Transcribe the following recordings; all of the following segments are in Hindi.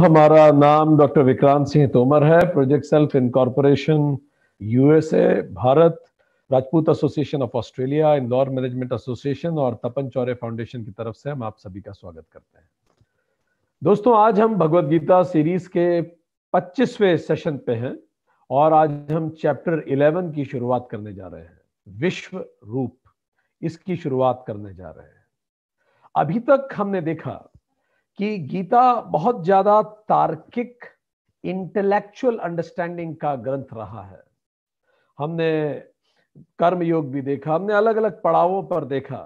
हमारा नाम डॉक्टर विक्रांत सिंह तोमर है project self incorporation USA Bharat Rajput association of Australia Indore management association और तपन चौरे फाउंडेशन की तरफ से हम आप सभी का स्वागत करते हैं दोस्तों आज हम भगवत गीता सीरीज के 25वें सेशन पे हैं और आज हम चैप्टर 11 की शुरुआत करने जा रहे हैं विश्व रूप इसकी शुरुआत करने जा रहे हैं अभी तक हमने देखा कि गीता बहुत ज्यादा तार्किक इंटेलेक्चुअल अंडरस्टैंडिंग का ग्रंथ रहा है हमने कर्म योग भी देखा हमने अलग अलग पड़ावों पर देखा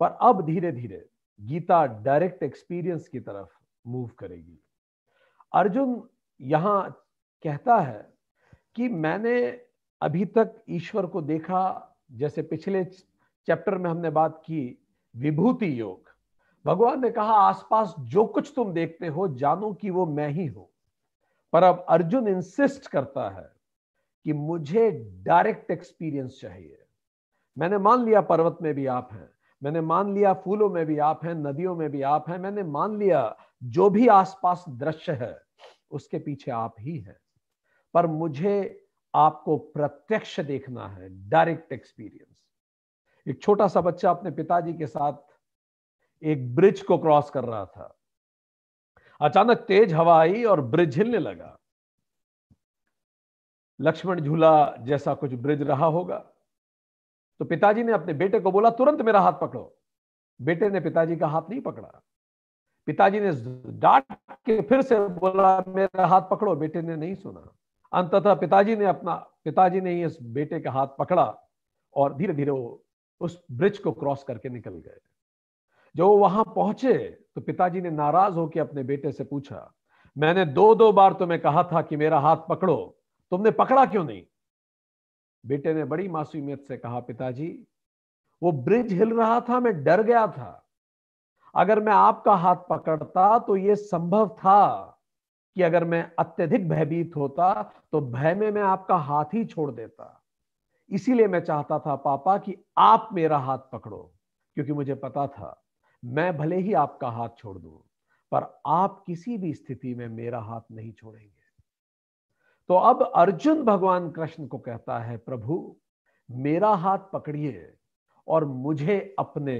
पर अब धीरे धीरे गीता डायरेक्ट एक्सपीरियंस की तरफ मूव करेगी अर्जुन यहां कहता है कि मैंने अभी तक ईश्वर को देखा जैसे पिछले चैप्टर में हमने बात की विभूति योग भगवान ने कहा आसपास जो कुछ तुम देखते हो जानो कि वो मैं ही हूं पर अब अर्जुन इंसिस्ट करता है कि मुझे डायरेक्ट एक्सपीरियंस चाहिए मैंने मान लिया पर्वत में भी आप हैं मैंने मान लिया फूलों में भी आप हैं नदियों में भी आप हैं मैंने मान लिया जो भी आसपास दृश्य है उसके पीछे आप ही हैं पर मुझे आपको प्रत्यक्ष देखना है डायरेक्ट एक्सपीरियंस एक छोटा सा बच्चा अपने पिताजी के साथ एक ब्रिज को क्रॉस कर रहा था अचानक तेज हवा आई और ब्रिज हिलने लगा लक्ष्मण झूला जैसा कुछ ब्रिज रहा होगा तो पिताजी ने अपने बेटे को बोला तुरंत मेरा हाथ पकड़ो बेटे ने पिताजी का हाथ नहीं पकड़ा पिताजी ने डांट के फिर से बोला मेरा हाथ पकड़ो बेटे ने नहीं सुना अंततः पिताजी ने अपना पिताजी ने ही इस बेटे का हाथ पकड़ा और धीरे धीरे वो उस ब्रिज को क्रॉस करके निकल गए जब वो वहां पहुंचे तो पिताजी ने नाराज होकर अपने बेटे से पूछा मैंने दो दो बार तुम्हें कहा था कि मेरा हाथ पकड़ो तुमने पकड़ा क्यों नहीं बेटे ने बड़ी मासूमियत से कहा पिताजी वो ब्रिज हिल रहा था मैं डर गया था अगर मैं आपका हाथ पकड़ता तो यह संभव था कि अगर मैं अत्यधिक भयभीत होता तो भय में मैं आपका हाथ ही छोड़ देता इसीलिए मैं चाहता था पापा कि आप मेरा हाथ पकड़ो क्योंकि मुझे पता था मैं भले ही आपका हाथ छोड़ दूं पर आप किसी भी स्थिति में मेरा हाथ नहीं छोड़ेंगे तो अब अर्जुन भगवान कृष्ण को कहता है प्रभु मेरा हाथ पकड़िए और मुझे अपने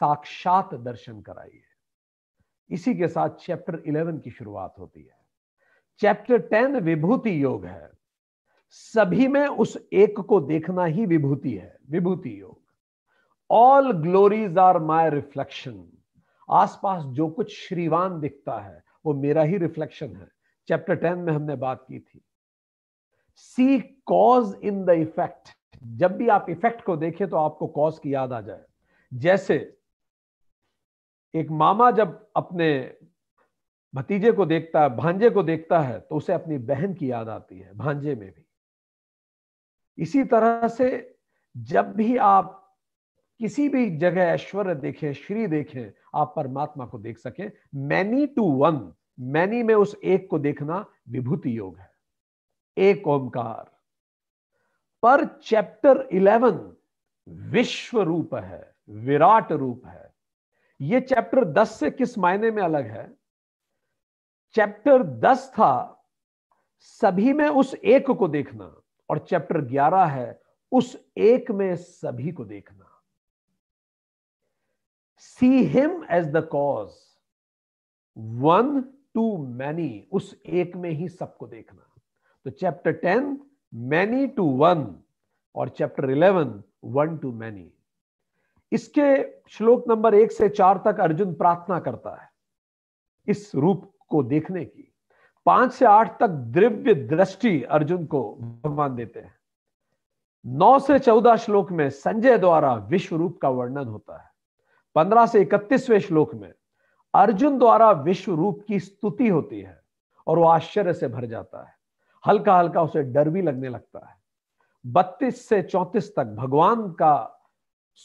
साक्षात दर्शन कराइए इसी के साथ चैप्टर 11 की शुरुआत होती है चैप्टर 10 विभूति योग है सभी में उस एक को देखना ही विभूति है विभूति योग all glories are my reflection आसपास जो कुछ श्रीवान दिखता है वो मेरा ही रिफ्लेक्शन है चैप्टर टेन में हमने बात की थी see cause in the effect जब भी आप इफेक्ट को देखें तो आपको कॉज की याद आ जाए जैसे एक मामा जब अपने भतीजे को देखता है भांजे को देखता है तो उसे अपनी बहन की याद आती है भांजे में भी इसी तरह से जब भी आप किसी भी जगह ऐश्वर्य देखे श्री देखे आप परमात्मा को देख सके मैनी टू वन मैनी में उस एक को देखना विभूति योग है एक ओंकार पर चैप्टर इलेवन विश्व रूप है विराट रूप है यह चैप्टर दस से किस मायने में अलग है चैप्टर दस था सभी में उस एक को देखना और चैप्टर ग्यारह है उस एक में सभी को देखना see him as the cause one to many उस एक में ही सबको देखना तो chapter ten many to one और chapter eleven one to many इसके श्लोक नंबर एक से चार तक अर्जुन प्रार्थना करता है इस रूप को देखने की पांच से आठ तक द्रिव्य दृष्टि अर्जुन को भगवान देते हैं नौ से चौदह श्लोक में संजय द्वारा विश्व रूप का वर्णन होता है पंद्रह से इकतीसवें श्लोक में अर्जुन द्वारा विश्व रूप की स्तुति होती है और वो आश्चर्य से भर जाता है हल्का हल्का उसे डर भी लगने लगता है बत्तीस से चौंतीस तक भगवान का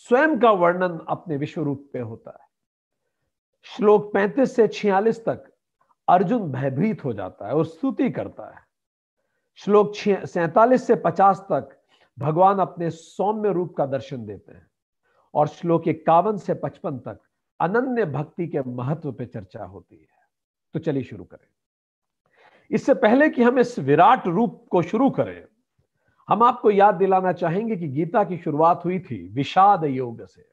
स्वयं का वर्णन अपने विश्व रूप पे होता है श्लोक पैंतीस से छियालीस तक अर्जुन भयभीत हो जाता है और स्तुति करता है श्लोक सैतालीस से पचास तक भगवान अपने सौम्य रूप का दर्शन देते हैं और श्लोक इक्यावन से पचपन तक अनन्य भक्ति के महत्व पे चर्चा होती है तो चलिए शुरू करें इससे पहले कि हम इस विराट रूप को शुरू करें हम आपको याद दिलाना चाहेंगे कि गीता की शुरुआत हुई थी विषाद योग से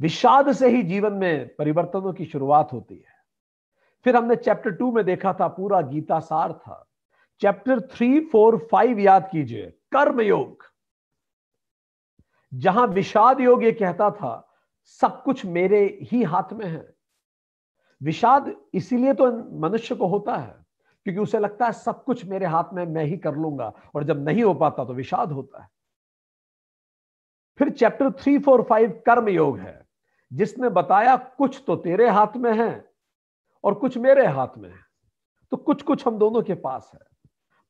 विषाद से ही जीवन में परिवर्तनों की शुरुआत होती है फिर हमने चैप्टर टू में देखा था पूरा गीता सार था चैप्टर थ्री फोर फाइव याद कीजिए कर्मयोग जहां विषाद योग ये कहता था सब कुछ मेरे ही हाथ में है विषाद इसीलिए तो मनुष्य को होता है क्योंकि उसे लगता है सब कुछ मेरे हाथ में मैं ही कर लूंगा और जब नहीं हो पाता तो विषाद होता है फिर चैप्टर थ्री फोर फाइव कर्म योग है जिसने बताया कुछ तो तेरे हाथ में है और कुछ मेरे हाथ में है तो कुछ कुछ हम दोनों के पास है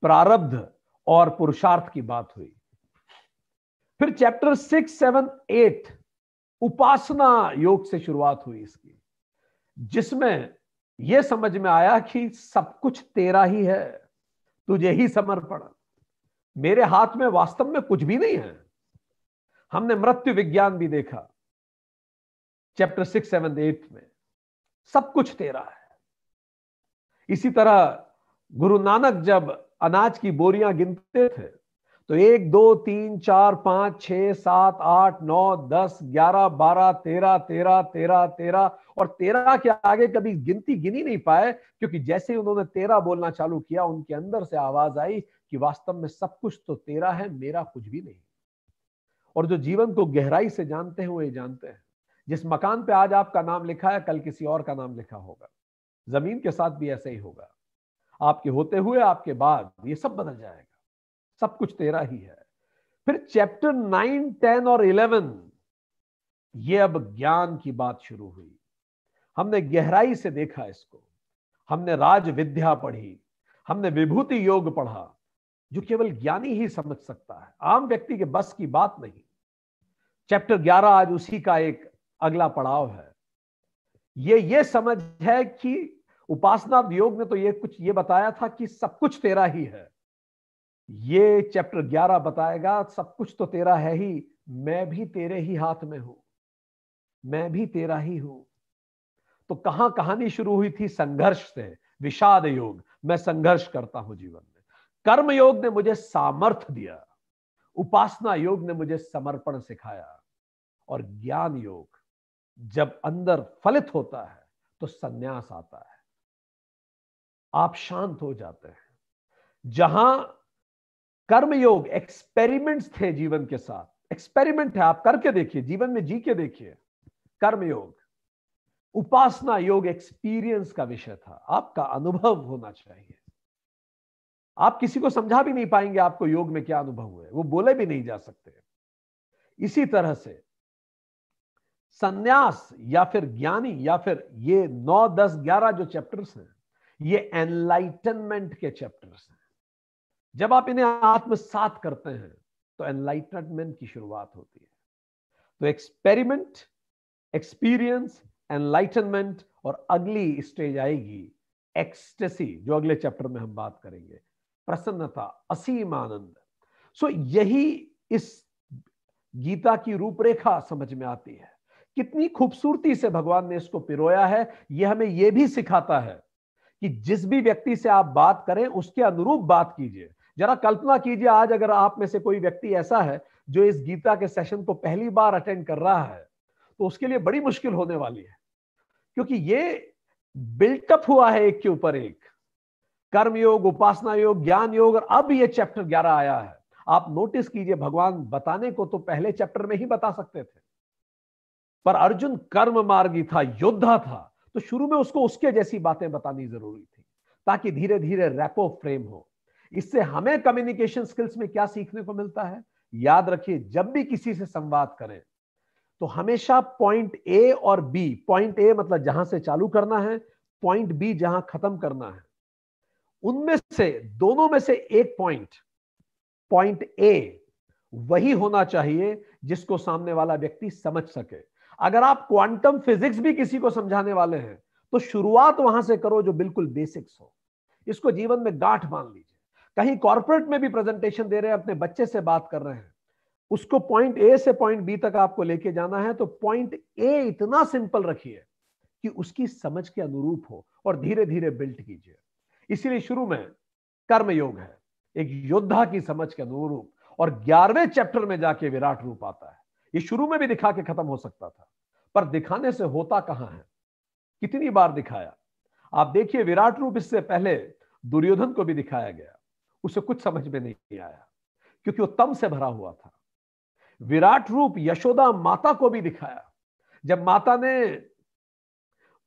प्रारब्ध और पुरुषार्थ की बात हुई फिर चैप्टर सिक्स सेवन एट उपासना योग से शुरुआत हुई इसकी जिसमें यह समझ में आया कि सब कुछ तेरा ही है तुझे ही समर्पण मेरे हाथ में वास्तव में कुछ भी नहीं है हमने मृत्यु विज्ञान भी देखा चैप्टर सिक्स सेवन एट में सब कुछ तेरा है इसी तरह गुरु नानक जब अनाज की बोरियां गिनते थे तो एक दो तीन चार पांच छ सात आठ नौ दस ग्यारह बारह तेरह तेरह तेरह तेरह और तेरह के आगे कभी गिनती गिनी नहीं पाए क्योंकि जैसे उन्होंने तेरह बोलना चालू किया उनके अंदर से आवाज आई कि वास्तव में सब कुछ तो तेरा है मेरा कुछ भी नहीं और जो जीवन को गहराई से जानते हैं वो ये जानते हैं जिस मकान पे आज आपका नाम लिखा है कल किसी और का नाम लिखा होगा जमीन के साथ भी ऐसे ही होगा आपके होते हुए आपके बाद ये सब बदल जाएगा सब कुछ तेरा ही है फिर चैप्टर नाइन टेन और इलेवन ये अब ज्ञान की बात शुरू हुई हमने गहराई से देखा इसको हमने राज विद्या पढ़ी हमने विभूति योग पढ़ा जो केवल ज्ञानी ही समझ सकता है आम व्यक्ति के बस की बात नहीं चैप्टर 11 आज उसी का एक अगला पड़ाव है ये ये समझ है कि उपासना योग ने तो ये कुछ ये बताया था कि सब कुछ तेरा ही है ये चैप्टर ग्यारह बताएगा सब कुछ तो तेरा है ही मैं भी तेरे ही हाथ में हूं मैं भी तेरा ही हूं तो कहां कहानी शुरू हुई थी संघर्ष से विषाद योग मैं संघर्ष करता हूं जीवन में कर्म योग ने मुझे सामर्थ दिया उपासना योग ने मुझे समर्पण सिखाया और ज्ञान योग जब अंदर फलित होता है तो संन्यास आता है आप शांत हो जाते हैं जहां कर्मयोग एक्सपेरिमेंट्स थे जीवन के साथ एक्सपेरिमेंट है आप करके देखिए जीवन में जी के देखिए कर्मयोग उपासना योग एक्सपीरियंस का विषय था आपका अनुभव होना चाहिए आप किसी को समझा भी नहीं पाएंगे आपको योग में क्या अनुभव हुए वो बोले भी नहीं जा सकते इसी तरह से सन्यास या फिर ज्ञानी या फिर ये नौ दस ग्यारह जो चैप्टर्स हैं ये एनलाइटनमेंट के चैप्टर्स हैं जब आप इन्हें आत्मसात करते हैं तो एनलाइटनमेंट की शुरुआत होती है तो एक्सपेरिमेंट एक्सपीरियंस एनलाइटनमेंट और अगली स्टेज आएगी एक्सटेसी जो अगले चैप्टर में हम बात करेंगे प्रसन्नता असीम आनंद सो यही इस गीता की रूपरेखा समझ में आती है कितनी खूबसूरती से भगवान ने इसको पिरोया है यह हमें यह भी सिखाता है कि जिस भी व्यक्ति से आप बात करें उसके अनुरूप बात कीजिए जरा कल्पना कीजिए आज अगर आप में से कोई व्यक्ति ऐसा है जो इस गीता के सेशन को पहली बार अटेंड कर रहा है तो उसके लिए बड़ी मुश्किल होने वाली है क्योंकि ये बिल्टअप हुआ है एक के ऊपर एक कर्म योग उपासना योग ज्ञान योग और अब ये चैप्टर ग्यारह आया है आप नोटिस कीजिए भगवान बताने को तो पहले चैप्टर में ही बता सकते थे पर अर्जुन कर्म मार्गी था योद्धा था तो शुरू में उसको उसके जैसी बातें बतानी जरूरी थी ताकि धीरे धीरे रैपो फ्रेम हो इससे हमें कम्युनिकेशन स्किल्स में क्या सीखने को मिलता है याद रखिए जब भी किसी से संवाद करें तो हमेशा पॉइंट ए और बी पॉइंट ए मतलब जहां से चालू करना है पॉइंट बी जहां खत्म करना है उनमें से दोनों में से एक पॉइंट पॉइंट ए वही होना चाहिए जिसको सामने वाला व्यक्ति समझ सके अगर आप क्वांटम फिजिक्स भी किसी को समझाने वाले हैं तो शुरुआत वहां से करो जो बिल्कुल बेसिक्स हो इसको जीवन में गांठ मान लीजिए कहीं कॉर्पोरेट में भी प्रेजेंटेशन दे रहे हैं अपने बच्चे से बात कर रहे हैं उसको पॉइंट ए से पॉइंट बी तक आपको लेके जाना है तो पॉइंट ए इतना सिंपल रखिए कि उसकी समझ के अनुरूप हो और धीरे धीरे बिल्ट कीजिए इसीलिए शुरू में कर्म योग है एक योद्धा की समझ के अनुरूप और ग्यारहवें चैप्टर में जाके विराट रूप आता है ये शुरू में भी दिखा के खत्म हो सकता था पर दिखाने से होता कहां है कितनी बार दिखाया आप देखिए विराट रूप इससे पहले दुर्योधन को भी दिखाया गया उसे कुछ समझ में नहीं आया क्योंकि वो तम से भरा हुआ था विराट रूप यशोदा माता को भी दिखाया जब माता ने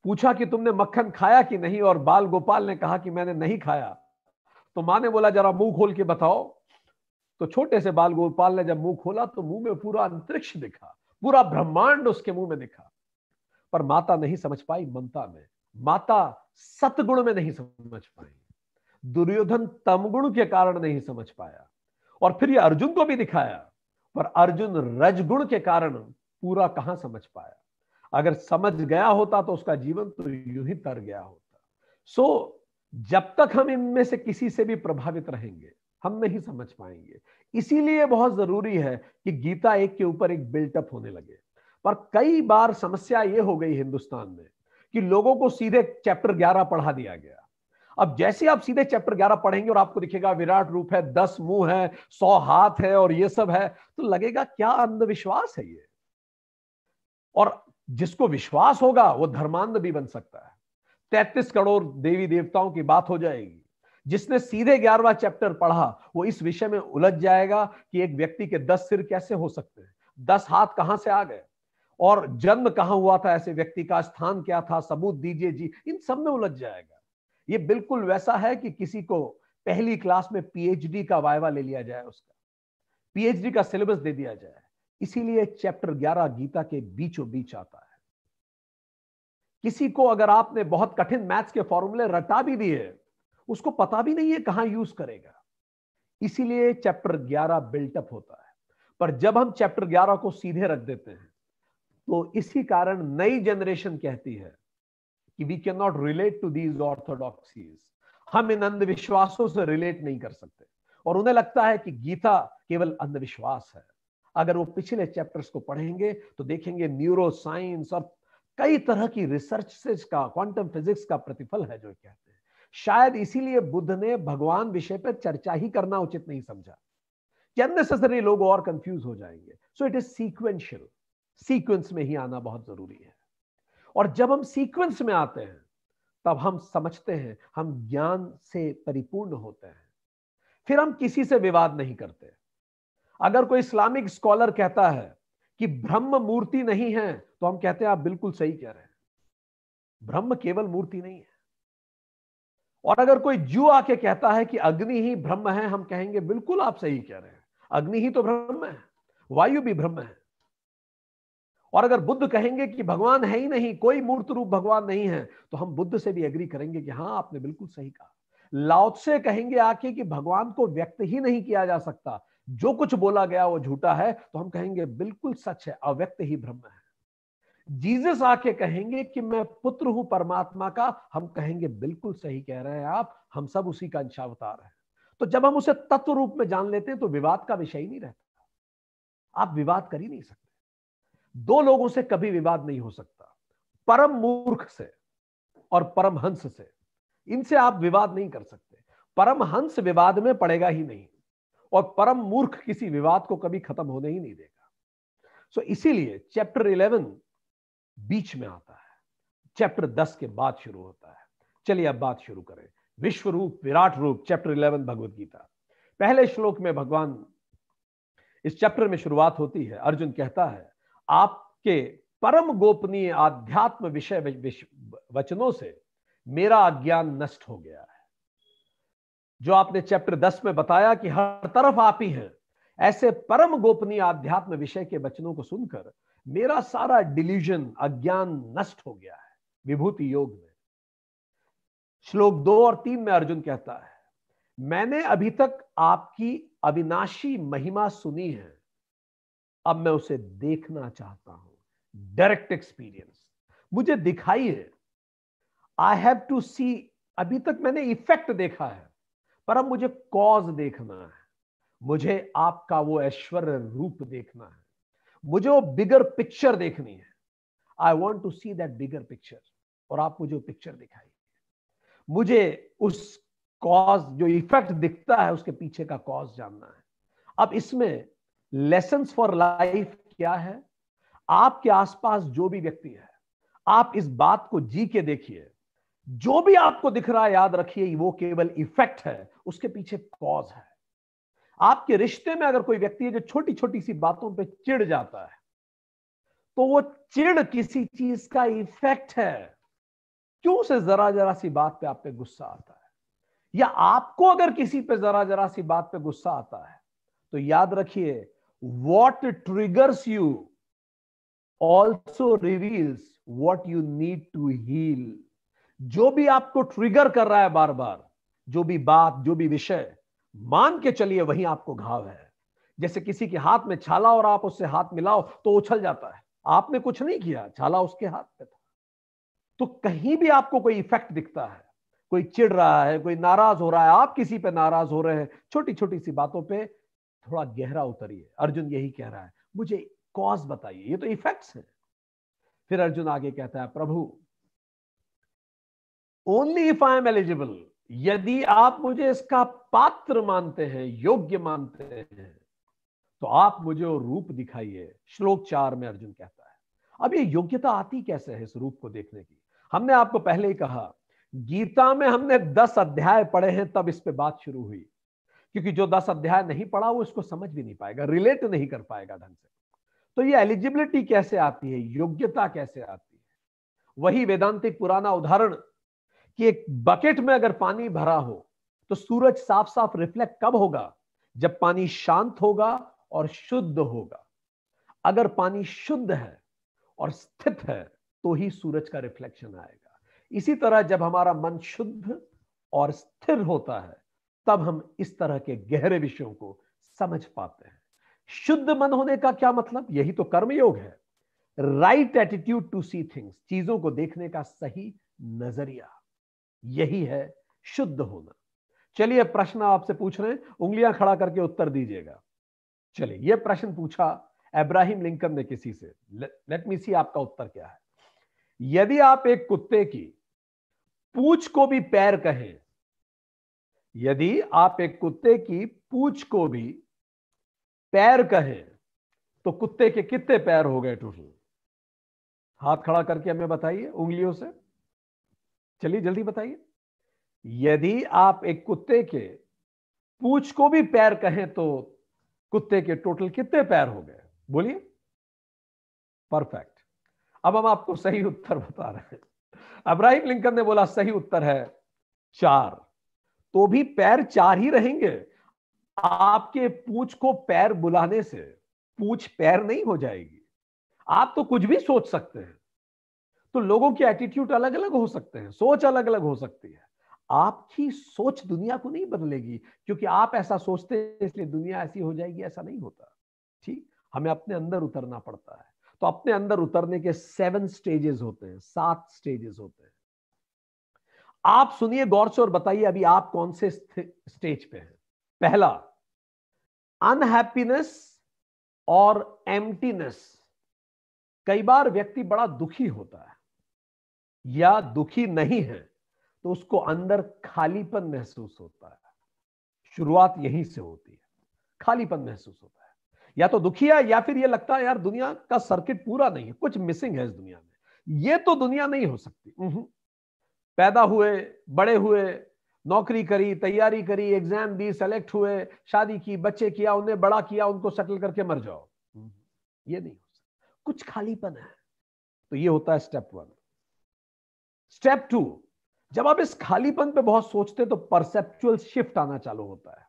पूछा कि तुमने मक्खन खाया कि नहीं और बाल गोपाल ने कहा कि मैंने नहीं खाया तो माँ ने बोला जरा मुंह खोल के बताओ तो छोटे से बाल गोपाल ने जब मुंह खोला तो मुंह में पूरा अंतरिक्ष दिखा पूरा ब्रह्मांड उसके मुंह में दिखा पर माता नहीं समझ पाई ममता में माता सतगुण में नहीं समझ पाई दुर्योधन तमगुण के कारण नहीं समझ पाया और फिर ये अर्जुन को भी दिखाया पर अर्जुन रजगुण के कारण पूरा कहां समझ पाया अगर समझ गया होता तो उसका जीवन तो यूं ही तर गया होता सो so, जब तक हम इनमें से किसी से भी प्रभावित रहेंगे हम नहीं समझ पाएंगे इसीलिए बहुत जरूरी है कि गीता एक के ऊपर एक बिल्टअप होने लगे पर कई बार समस्या ये हो गई हिंदुस्तान में कि लोगों को सीधे चैप्टर ग्यारह पढ़ा दिया गया अब जैसे आप सीधे चैप्टर ग्यारह पढ़ेंगे और आपको दिखेगा विराट रूप है दस मुंह है सौ हाथ है और ये सब है तो लगेगा क्या अंधविश्वास है ये और जिसको विश्वास होगा वो धर्मांध भी बन सकता है तैतीस करोड़ देवी देवताओं की बात हो जाएगी जिसने सीधे ग्यारहवा चैप्टर पढ़ा वो इस विषय में उलझ जाएगा कि एक व्यक्ति के दस सिर कैसे हो सकते हैं दस हाथ कहां से आ गए और जन्म कहां हुआ था ऐसे व्यक्ति का स्थान क्या था सबूत दीजिए जी इन सब में उलझ जाएगा ये बिल्कुल वैसा है कि किसी को पहली क्लास में पीएचडी का वायवा ले लिया जाए उसका पीएचडी का सिलेबस दे दिया जाए इसीलिए चैप्टर 11 गीता के बीचों बीच आता है किसी को अगर आपने बहुत कठिन मैथ्स के फॉर्मूले रटा भी दिए उसको पता भी नहीं है कहां यूज करेगा इसीलिए चैप्टर 11 बिल्टअप होता है पर जब हम चैप्टर 11 को सीधे रख देते हैं तो इसी कारण नई जनरेशन कहती है कि we can not relate to these orthodoxies हम इन अंधविश्वासों से रिलेट नहीं कर सकते और उन्हें लगता है कि गीता केवल अंधविश्वास है अगर वो पिछले चैप्टर्स को पढ़ेंगे तो देखेंगे न्यूरो साइंस और कई तरह की रिसर्च का क्वांटम फिजिक्स का प्रतिफल है जो कहते हैं शायद इसीलिए बुद्ध ने भगवान विषय पर चर्चा ही करना उचित नहीं समझा कि अननेसेसरी लोग और कंफ्यूज हो जाएंगे so it is sequential sequence में ही आना बहुत जरूरी है और जब हम सीक्वेंस में आते हैं तब हम समझते हैं हम ज्ञान से परिपूर्ण होते हैं फिर हम किसी से विवाद नहीं करते अगर कोई इस्लामिक स्कॉलर कहता है कि ब्रह्म मूर्ति नहीं है तो हम कहते हैं आप बिल्कुल सही कह रहे हैं ब्रह्म केवल मूर्ति नहीं है और अगर कोई जू आके कहता है कि अग्नि ही ब्रह्म है हम कहेंगे बिल्कुल आप सही कह रहे हैं अग्नि ही तो ब्रह्म है वायु भी ब्रह्म है और अगर बुद्ध कहेंगे कि भगवान है ही नहीं कोई मूर्त रूप भगवान नहीं है तो हम बुद्ध से भी एग्री करेंगे कि हाँ आपने बिल्कुल सही कहा लाउत से कहेंगे आके कि भगवान को व्यक्त ही नहीं किया जा सकता जो कुछ बोला गया वो झूठा है तो हम कहेंगे बिल्कुल सच है अव्यक्त ही ब्रह्म है जीसस आके कहेंगे कि मैं पुत्र हूं परमात्मा का हम कहेंगे बिल्कुल सही कह रहे हैं आप हम सब उसी का अंशावतार है तो जब हम उसे तत्व रूप में जान लेते हैं तो विवाद का विषय ही नहीं रहता आप विवाद कर ही नहीं सकते दो लोगों से कभी विवाद नहीं हो सकता परम मूर्ख से और परमहंस से इनसे आप विवाद नहीं कर सकते परमहंस विवाद में पड़ेगा ही नहीं और परम मूर्ख किसी विवाद को कभी खत्म होने ही नहीं देगा सो so, इसीलिए चैप्टर इलेवन बीच में आता है चैप्टर दस के बाद शुरू होता है चलिए अब बात शुरू करें विश्व रूप विराट रूप चैप्टर इलेवन भगवदगीता गीता पहले श्लोक में भगवान इस चैप्टर में शुरुआत होती है अर्जुन कहता है आपके परम गोपनीय आध्यात्म विषय वचनों से मेरा अज्ञान नष्ट हो गया है जो आपने चैप्टर दस में बताया कि हर तरफ आप ही हैं ऐसे परम गोपनीय आध्यात्म विषय के वचनों को सुनकर मेरा सारा डिलीजन अज्ञान नष्ट हो गया है विभूति योग में श्लोक दो और तीन में अर्जुन कहता है मैंने अभी तक आपकी अविनाशी महिमा सुनी है अब मैं उसे देखना चाहता हूं डायरेक्ट एक्सपीरियंस मुझे दिखाइए आई हैव टू सी अभी तक मैंने इफेक्ट देखा है पर अब मुझे कॉज देखना है मुझे आपका वो ऐश्वर्य रूप देखना है मुझे वो बिगर पिक्चर देखनी है I want to see that bigger picture और आप मुझे पिक्चर दिखाइए मुझे उस कॉज जो इफेक्ट दिखता है उसके पीछे का कॉज जानना है अब इसमें लेसन फॉर लाइफ क्या है आपके आसपास जो भी व्यक्ति है आप इस बात को जी के देखिए जो भी आपको दिख रहा है याद रखिए वो केवल इफेक्ट है उसके पीछे कॉज है आपके रिश्ते में अगर कोई व्यक्ति है जो छोटी छोटी सी बातों पे चिढ़ जाता है तो वो चिढ़ किसी चीज का इफेक्ट है क्यों से जरा जरा सी बात पे आप पे गुस्सा आता है या आपको अगर किसी पे जरा जरा सी बात पे गुस्सा आता है तो याद रखिए what triggers you also reveals what you need to heal जो भी आपको ट्रिगर कर रहा है बार बार जो भी बात जो भी विषय मान के चलिए वही आपको घाव है जैसे किसी के हाथ में छाला और आप उससे हाथ मिलाओ तो उछल जाता है आपने कुछ नहीं किया छाला उसके हाथ में था तो कहीं भी आपको कोई इफेक्ट दिखता है कोई चिढ़ रहा है कोई नाराज हो रहा है आप किसी पे नाराज हो रहे हैं छोटी छोटी सी बातों पे थोड़ा गहरा उतरिए अर्जुन यही कह रहा है मुझे कॉज बताइए ये तो इफेक्ट्स है फिर अर्जुन आगे कहता है प्रभु only if I am eligible यदि आप मुझे इसका पात्र मानते हैं योग्य मानते हैं तो आप मुझे वो रूप दिखाइए श्लोक चार में अर्जुन कहता है अब ये योग्यता आती कैसे है इस रूप को देखने की हमने आपको पहले ही कहा गीता में हमने दस अध्याय पढ़े हैं तब इस पे बात शुरू हुई क्योंकि जो दस अध्याय नहीं पढ़ा वो इसको समझ भी नहीं पाएगा रिलेट नहीं कर पाएगा ढंग से तो ये एलिजिबिलिटी कैसे आती है योग्यता कैसे आती है वही वेदांतिक पुराना उदाहरण कि एक बकेट में अगर पानी भरा हो तो सूरज साफ साफ रिफ्लेक्ट कब होगा जब पानी शांत होगा और शुद्ध होगा अगर पानी शुद्ध है और स्थित है तो ही सूरज का रिफ्लेक्शन आएगा इसी तरह जब हमारा मन शुद्ध और स्थिर होता है तब हम इस तरह के गहरे विषयों को समझ पाते हैं शुद्ध मन होने का क्या मतलब यही तो कर्मयोग है right attitude to see things चीजों को देखने का सही नजरिया यही है शुद्ध होना चलिए प्रश्न आपसे पूछ रहे हैं उंगलियां खड़ा करके उत्तर दीजिएगा चलिए यह प्रश्न पूछा एब्राहिम लिंकन ने किसी से लेट मी सी आपका उत्तर क्या है यदि आप एक कुत्ते की पूछ को भी पैर कहें यदि आप एक कुत्ते की पूछ को भी पैर कहे तो कुत्ते के कितने पैर हो गए टोटल हाथ खड़ा करके हमें बताइए उंगलियों से चलिए जल्दी बताइए यदि आप एक कुत्ते के पूछ को भी पैर कहें तो कुत्ते के टोटल कितने पैर हो गए बोलिए परफेक्ट अब हम आपको सही उत्तर बता रहे हैं अब्राहिम लिंकन ने बोला सही उत्तर है चार तो भी पैर चार ही रहेंगे आपके पूछ को पैर बुलाने से पूछ पैर नहीं हो जाएगी आप तो कुछ भी सोच सकते हैं तो लोगों के एटीट्यूड अलग अलग हो सकते हैं सोच अलग अलग हो सकती है आपकी सोच दुनिया को नहीं बदलेगी क्योंकि आप ऐसा सोचते हैं इसलिए दुनिया ऐसी हो जाएगी ऐसा नहीं होता ठीक हमें अपने अंदर उतरना पड़ता है तो अपने अंदर उतरने के सेवन स्टेजेस होते हैं सात स्टेजेस होते हैं आप सुनिए गौर से और बताइए अभी आप कौन से स्टेज पे हैं पहला अनहैप्पीनेस और एम्प्टीनेस कई बार व्यक्ति बड़ा दुखी होता है या दुखी नहीं है तो उसको अंदर खालीपन महसूस होता है शुरुआत यहीं से होती है खालीपन महसूस होता है या तो दुखी है या फिर यह लगता है यार दुनिया का सर्किट पूरा नहीं है कुछ मिसिंग है इस दुनिया में ये तो दुनिया नहीं हो सकती पैदा हुए बड़े हुए नौकरी करी तैयारी करी एग्जाम दी सेलेक्ट हुए शादी की बच्चे किया उन्हें बड़ा किया उनको सेटल करके मर जाओ हम्म। ये नहीं हो सकता कुछ खालीपन है तो ये होता है स्टेप वन स्टेप टू जब आप इस खालीपन पे बहुत सोचते तो परसेप्चुअल शिफ्ट आना चालू होता है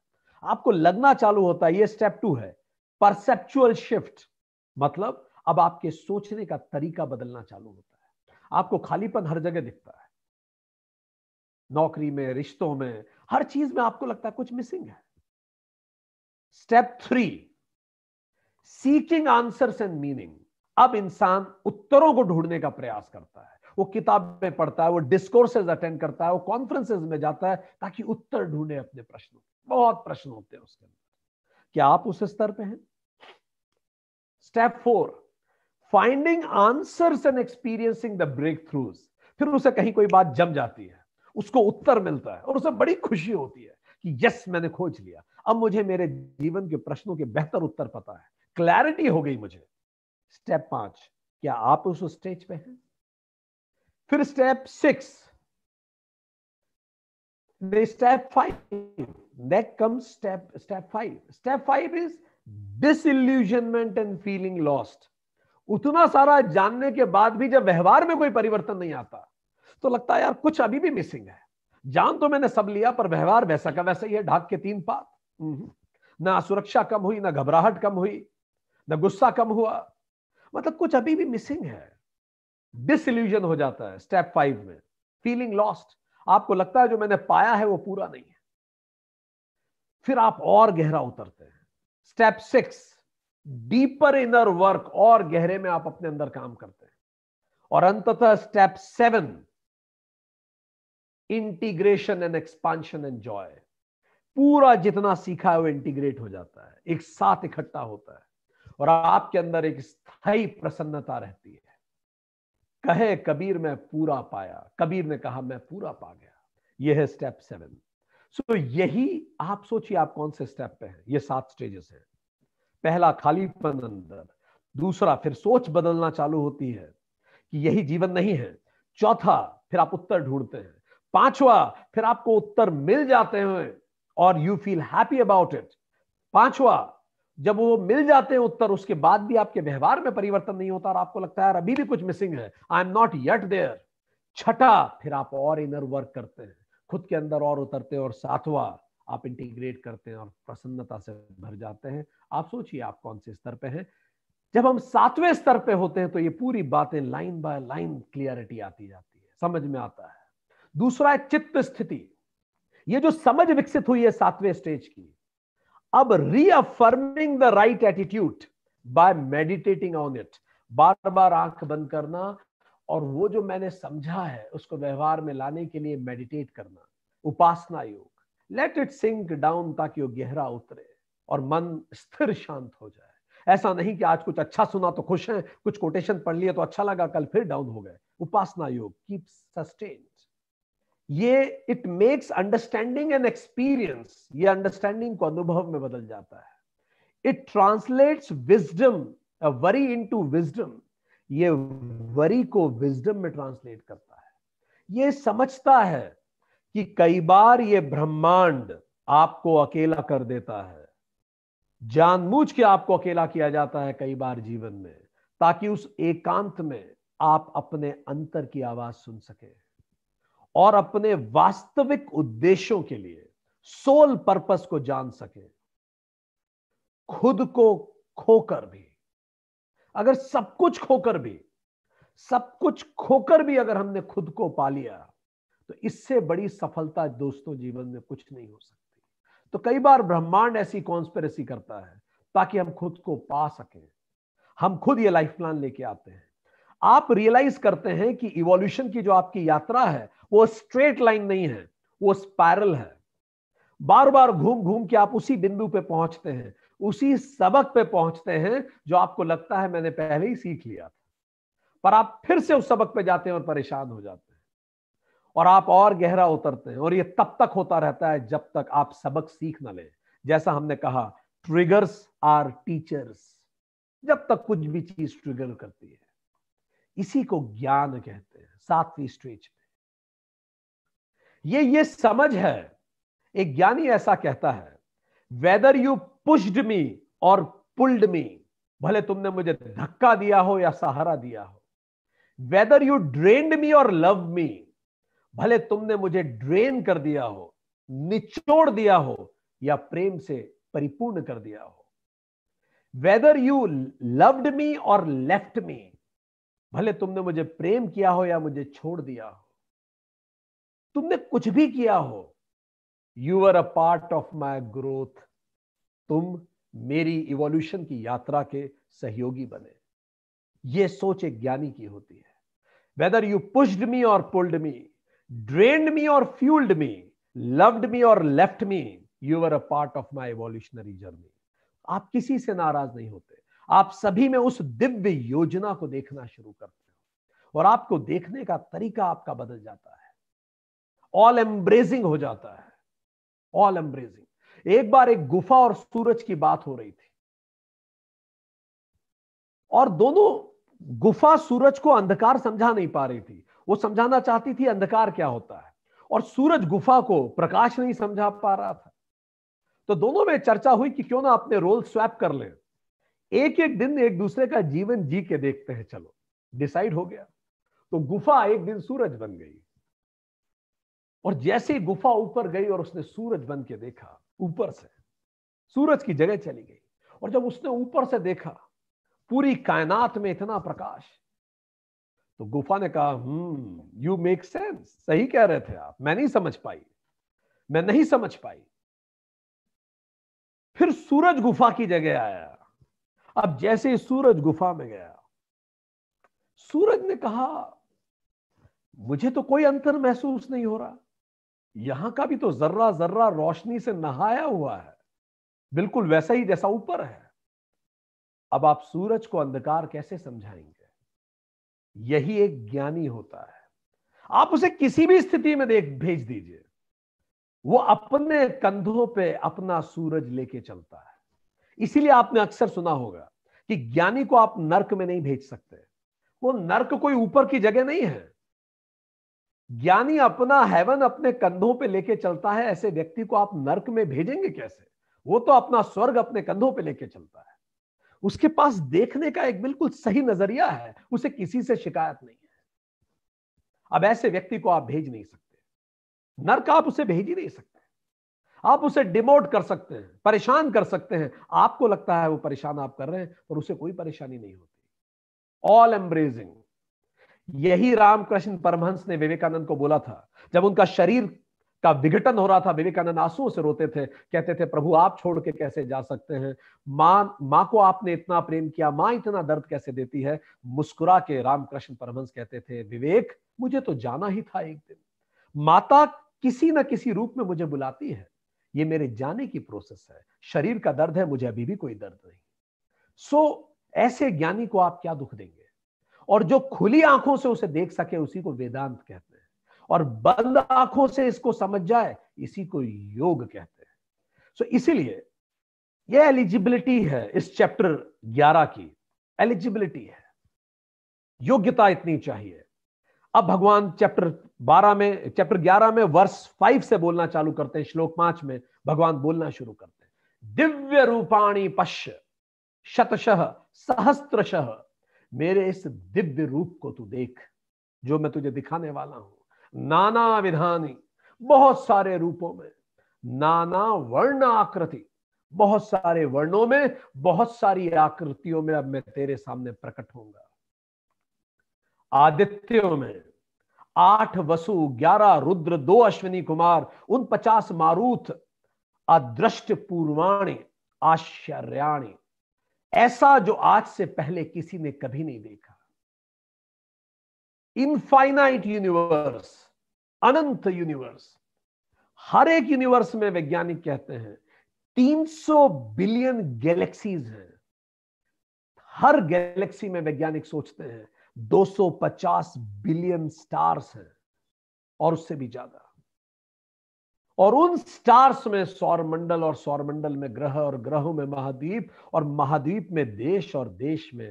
आपको लगना चालू होता है ये स्टेप टू है परसेप्चुअल शिफ्ट मतलब अब आपके सोचने का तरीका बदलना चालू होता है आपको खालीपन हर जगह दिखता है नौकरी में रिश्तों में हर चीज में आपको लगता है कुछ मिसिंग है step three seeking answer and meaning अब इंसान उत्तरों को ढूंढने का प्रयास करता है वो किताब में पढ़ता है वो डिस्कोर्सेज अटेंड करता है वो कॉन्फ्रेंसेज में जाता है ताकि उत्तर ढूंढे अपने प्रश्नों बहुत प्रश्न होते हैं उसके अंदर क्या आप उस स्तर पे हैं step four finding answers and experiencing the breakthroughs फिर उसे कहीं कोई बात जम जाती है उसको उत्तर मिलता है और उसे बड़ी खुशी होती है कि यस मैंने खोज लिया अब मुझे मेरे जीवन के प्रश्नों के बेहतर उत्तर पता है क्लैरिटी हो गई मुझे स्टेप पांच क्या आप उस स्टेज पे हैं फिर step six step five net come step step five step five is disillusionment and feeling lost उतना सारा जानने के बाद भी जब व्यवहार में कोई परिवर्तन नहीं आता तो लगता है यार कुछ अभी भी मिसिंग है जान तो मैंने सब लिया पर व्यवहार वैसा का वैसा ही है ढाक के तीन पात हम्म। ना सुरक्षा कम हुई ना घबराहट कम हुई ना गुस्सा कम हुआ मतलब कुछ अभी भी मिसिंग है डिसल्यूजन हो जाता है स्टेप फाइव में फीलिंग लॉस्ट आपको लगता है जो मैंने पाया है वो पूरा नहीं है फिर आप और गहरा उतरते हैं step six deeper inner work और गहरे में आप अपने अंदर काम करते हैं और अंततः step seven integration and expansion and joy पूरा जितना सीखा है वो इंटीग्रेट हो जाता है एक साथ इकट्ठा होता है और आपके अंदर एक स्थायी प्रसन्नता रहती है कहे कबीर मैं पूरा पाया कबीर ने कहा मैं पूरा पा गया यह है स्टेप सेवन सो so, यही आप सोचिए आप कौन से स्टेप पे हैं ये सात स्टेजेस हैं पहला खालीपन अंदर दूसरा फिर सोच बदलना चालू होती है कि यही जीवन नहीं है चौथा फिर आप उत्तर ढूंढते हैं पांचवा फिर आपको उत्तर मिल जाते हैं और you feel happy about it पांचवा जब वो मिल जाते हैं उत्तर उसके बाद भी आपके व्यवहार में परिवर्तन नहीं होता और आपको लगता है अभी भी कुछ मिसिंग है I am not yet there छठा फिर आप और इनर वर्क करते हैं खुद के अंदर और उतरते हैं और सातवा आप इंटीग्रेट करते हैं और प्रसन्नता से भर जाते हैं आप सोचिए आप कौन से स्तर पे हैं जब हम सातवें स्तर पे होते हैं तो ये पूरी बातें लाइन बाय लाइन क्लियरिटी आती जाती है समझ में आता है दूसरा है चित्त स्थिति ये जो समझ विकसित हुई है सातवें स्टेज की अब reaffirming the right attitude by meditating on it बार बार आंख बंद करना और वो जो मैंने समझा है उसको व्यवहार में लाने के लिए मेडिटेट करना उपासना योग लेट इट सिंक डाउन ताकि वो गहरा उतरे और मन स्थिर शांत हो जाए ऐसा नहीं कि आज कुछ अच्छा सुना तो खुश हैं कुछ कोटेशन पढ़ लिया तो अच्छा लगा कल फिर डाउन हो गए उपासना योग कीप सस्टेन ये it makes understanding and experience ये अंडरस्टैंडिंग को अनुभव में बदल जाता है it translates wisdom worry to wisdom ये वरी को विजडम में ट्रांसलेट करता है ये समझता है कि कई बार ये ब्रह्मांड आपको अकेला कर देता है जानबूझ के आपको अकेला किया जाता है कई बार जीवन में ताकि उस एकांत में आप अपने अंतर की आवाज सुन सकें और अपने वास्तविक उद्देश्यों के लिए सोल पर्पस को जान सके खुद को खोकर भी अगर सब कुछ खोकर भी सब कुछ खोकर भी अगर हमने खुद को पा लिया तो इससे बड़ी सफलता दोस्तों जीवन में कुछ नहीं हो सकती तो कई बार ब्रह्मांड ऐसी कॉन्स्पेरेसी करता है ताकि हम खुद को पा सकें हम खुद ये लाइफ प्लान लेके आते हैं आप रियलाइज करते हैं कि इवोल्यूशन की जो आपकी यात्रा है वो स्ट्रेट लाइन नहीं है वो स्पायरल है बार बार घूम घूम के आप उसी बिंदु पे पहुंचते हैं उसी सबक पे पहुंचते हैं जो आपको लगता है मैंने पहले ही सीख लिया था पर आप फिर से उस सबक पे जाते हैं और परेशान हो जाते हैं और आप और गहरा उतरते हैं और ये तब तक होता रहता है जब तक आप सबक सीख ना लें जैसा हमने कहा ट्रिगर्स आर टीचर्स जब तक कुछ भी चीज ट्रिगर करती है इसी को ज्ञान कहते हैं सातवीं स्टेज ये ये समझ है एक ज्ञानी ऐसा कहता है वेदर यू पुश्ड मी और पुल्ड मी भले तुमने मुझे धक्का दिया हो या सहारा दिया हो वेदर यू ड्रेन्ड मी और लव मी भले तुमने मुझे ड्रेन कर दिया हो निचोड़ दिया हो या प्रेम से परिपूर्ण कर दिया हो वेदर यू लव्ड मी और लेफ्ट मी भले तुमने मुझे प्रेम किया हो या मुझे छोड़ दिया हो तुमने कुछ भी किया हो you are a part of my growth तुम मेरी इवोल्यूशन की यात्रा के सहयोगी बने यह सोच एक ज्ञानी की होती है वेदर यू पुश्ड मी और पुल्ड मी ड्रेन्ड मी और फ्यूल्ड मी लव्ड मी और left me you are a part of my evolutionary journey आप किसी से नाराज नहीं होते आप सभी में उस दिव्य योजना को देखना शुरू करते हो और आपको देखने का तरीका आपका बदल जाता है ऑल एम्ब्रेजिंग हो जाता है ऑल एम्ब्रेजिंग एक बार एक गुफा और सूरज की बात हो रही थी और दोनों गुफा सूरज को अंधकार समझा नहीं पा रही थी वो समझाना चाहती थी अंधकार क्या होता है और सूरज गुफा को प्रकाश नहीं समझा पा रहा था तो दोनों में चर्चा हुई कि क्यों ना अपने रोल स्वैप कर ले एक एक दिन एक दूसरे का जीवन जी के देखते हैं चलो डिसाइड हो गया तो गुफा एक दिन सूरज बन गई और जैसे गुफा ऊपर गई और उसने सूरज बन के देखा ऊपर से सूरज की जगह चली गई और जब उसने ऊपर से देखा पूरी कायनात में इतना प्रकाश तो गुफा ने कहा हम्म यू मेक सेंस सही कह रहे थे आप मैं नहीं समझ पाई मैं नहीं समझ पाई फिर सूरज गुफा की जगह आया अब जैसे ही सूरज गुफा में गया सूरज ने कहा मुझे तो कोई अंतर महसूस नहीं हो रहा यहां का भी तो जर्रा जर्रा रोशनी से नहाया हुआ है बिल्कुल वैसा ही जैसा ऊपर है अब आप सूरज को अंधकार कैसे समझाएंगे यही एक ज्ञानी होता है आप उसे किसी भी स्थिति में देख भेज दीजिए वो अपने कंधों पे अपना सूरज लेके चलता है इसीलिए आपने अक्सर सुना होगा कि ज्ञानी को आप नरक में नहीं भेज सकते वो नरक कोई ऊपर की जगह नहीं है ज्ञानी अपना हेवन अपने कंधों पे लेके चलता है ऐसे व्यक्ति को आप नरक में भेजेंगे कैसे वो तो अपना स्वर्ग अपने कंधों पे लेके चलता है उसके पास देखने का एक बिल्कुल सही नजरिया है उसे किसी से शिकायत नहीं है अब ऐसे व्यक्ति को आप भेज नहीं सकते नरक आप उसे भेज ही नहीं सकते आप उसे डिमोट कर सकते हैं परेशान कर सकते हैं आपको लगता है वो परेशान आप कर रहे हैं पर उसे कोई परेशानी नहीं होती ऑल एम्ब्रेजिंग यही रामकृष्ण परमहंस ने विवेकानंद को बोला था जब उनका शरीर का विघटन हो रहा था विवेकानंद आंसुओं से रोते थे कहते थे प्रभु आप छोड़ के कैसे जा सकते हैं मां मां को आपने इतना प्रेम किया मां इतना दर्द कैसे देती है मुस्कुरा के रामकृष्ण परमहंस कहते थे विवेक मुझे तो जाना ही था एक दिन माता किसी ना किसी रूप में मुझे बुलाती है ये मेरे जाने की प्रोसेस है शरीर का दर्द है मुझे अभी भी कोई दर्द नहीं सो ऐसे ज्ञानी को आप क्या दुख देंगे और जो खुली आंखों से उसे देख सके उसी को वेदांत कहते हैं और बंद आंखों से इसको समझ जाए इसी को योग कहते हैं सो इसीलिए यह एलिजिबिलिटी है इस चैप्टर 11 की एलिजिबिलिटी है योग्यता इतनी चाहिए अब भगवान चैप्टर 12 में चैप्टर 11 में वर्ष 5 से बोलना चालू करते हैं श्लोक 5 में भगवान बोलना शुरू करते हैं दिव्य रूपाणी पश्य शतशह सहस्त्रशह मेरे इस दिव्य रूप को तू देख जो मैं तुझे दिखाने वाला हूं नाना विधानी बहुत सारे रूपों में नाना वर्ण आकृति बहुत सारे वर्णों में बहुत सारी आकृतियों में अब मैं तेरे सामने प्रकट होऊंगा आदित्यों में आठ वसु ग्यारह रुद्र दो अश्विनी कुमार उन पचास मारूथ अदृष्ट पूर्वाणी आश्चर्याणी ऐसा जो आज से पहले किसी ने कभी नहीं देखा इनफाइनाइट यूनिवर्स अनंत यूनिवर्स हर एक यूनिवर्स में वैज्ञानिक कहते हैं 300 बिलियन गैलेक्सीज हैं हर गैलेक्सी में वैज्ञानिक सोचते हैं 250 बिलियन स्टार्स हैं और उससे भी ज्यादा और उन स्टार्स में सौरमंडल और सौरमंडल में ग्रह और ग्रहों में महाद्वीप और महाद्वीप में देश और देश में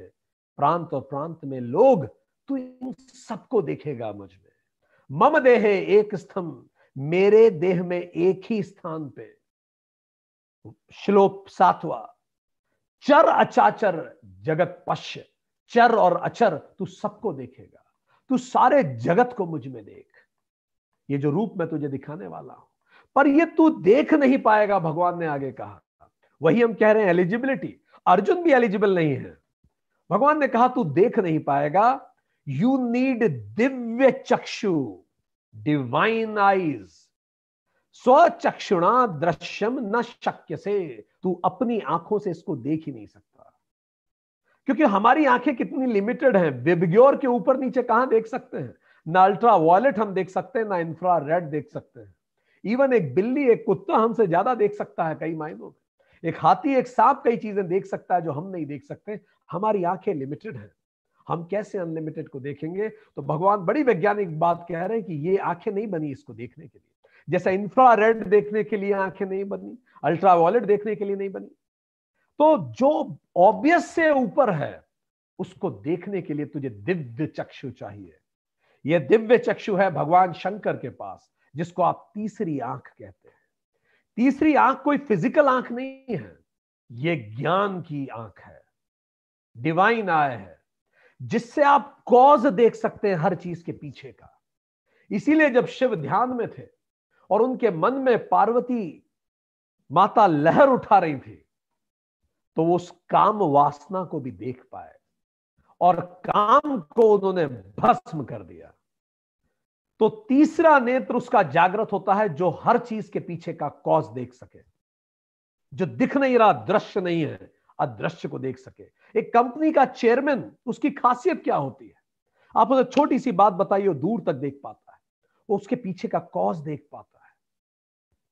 प्रांत और प्रांत में लोग तू इन सबको देखेगा मुझ में मम देहे एक स्तंभ मेरे देह में एक ही स्थान पे श्लोक सातवा चर अचाचर जगत पश्य चर और अचर तू सबको देखेगा तू सारे जगत को मुझ में देख ये जो रूप मैं तुझे दिखाने वाला हूं पर ये तू देख नहीं पाएगा भगवान ने आगे कहा वही हम कह रहे हैं एलिजिबिलिटी अर्जुन भी एलिजिबल नहीं है भगवान ने कहा तू देख नहीं पाएगा यू नीड दिव्य चक्षु डिवाइन आईज स्वचक्षुणा दृश्यम न शक्य से तू अपनी आंखों से इसको देख ही नहीं सकता क्योंकि हमारी आंखें कितनी लिमिटेड हैं विबग्योर के ऊपर नीचे कहां देख सकते हैं ना अल्ट्रा वॉयलेट हम देख सकते हैं ना इंफ्रा रेड देख सकते हैं इवन एक बिल्ली एक कुत्ता हमसे ज्यादा देख सकता है कई मायनों में एक हाथी एक सांप कई चीजें देख सकता है जो हम नहीं देख सकते हमारी आंखें लिमिटेड हैं हम कैसे अनलिमिटेड को देखेंगे तो भगवान बड़ी वैज्ञानिक बात कह रहे हैं कि ये आंखें नहीं बनी इसको देखने के लिए जैसा रेड देखने के लिए आंखें नहीं बनी अल्ट्रावायलेट देखने के लिए नहीं बनी तो जो ऑब्वियस से ऊपर है उसको देखने के लिए तुझे दिव्य चक्षु चाहिए यह दिव्य चक्षु है भगवान शंकर के पास जिसको आप तीसरी आंख कहते हैं तीसरी आंख कोई फिजिकल आंख नहीं है ये ज्ञान की आंख है डिवाइन आय है जिससे आप कॉज देख सकते हैं हर चीज के पीछे का इसीलिए जब शिव ध्यान में थे और उनके मन में पार्वती माता लहर उठा रही थी तो वो उस काम वासना को भी देख पाए और काम को उन्होंने भस्म कर दिया तो तीसरा नेत्र उसका जागृत होता है जो हर चीज के पीछे का कॉज देख सके जो दिख नहीं रहा दृश्य नहीं है अदृश्य को देख सके एक कंपनी का चेयरमैन उसकी खासियत क्या होती है आप उसे छोटी सी बात बताइए दूर तक देख पाता है वो उसके पीछे का कॉज देख पाता है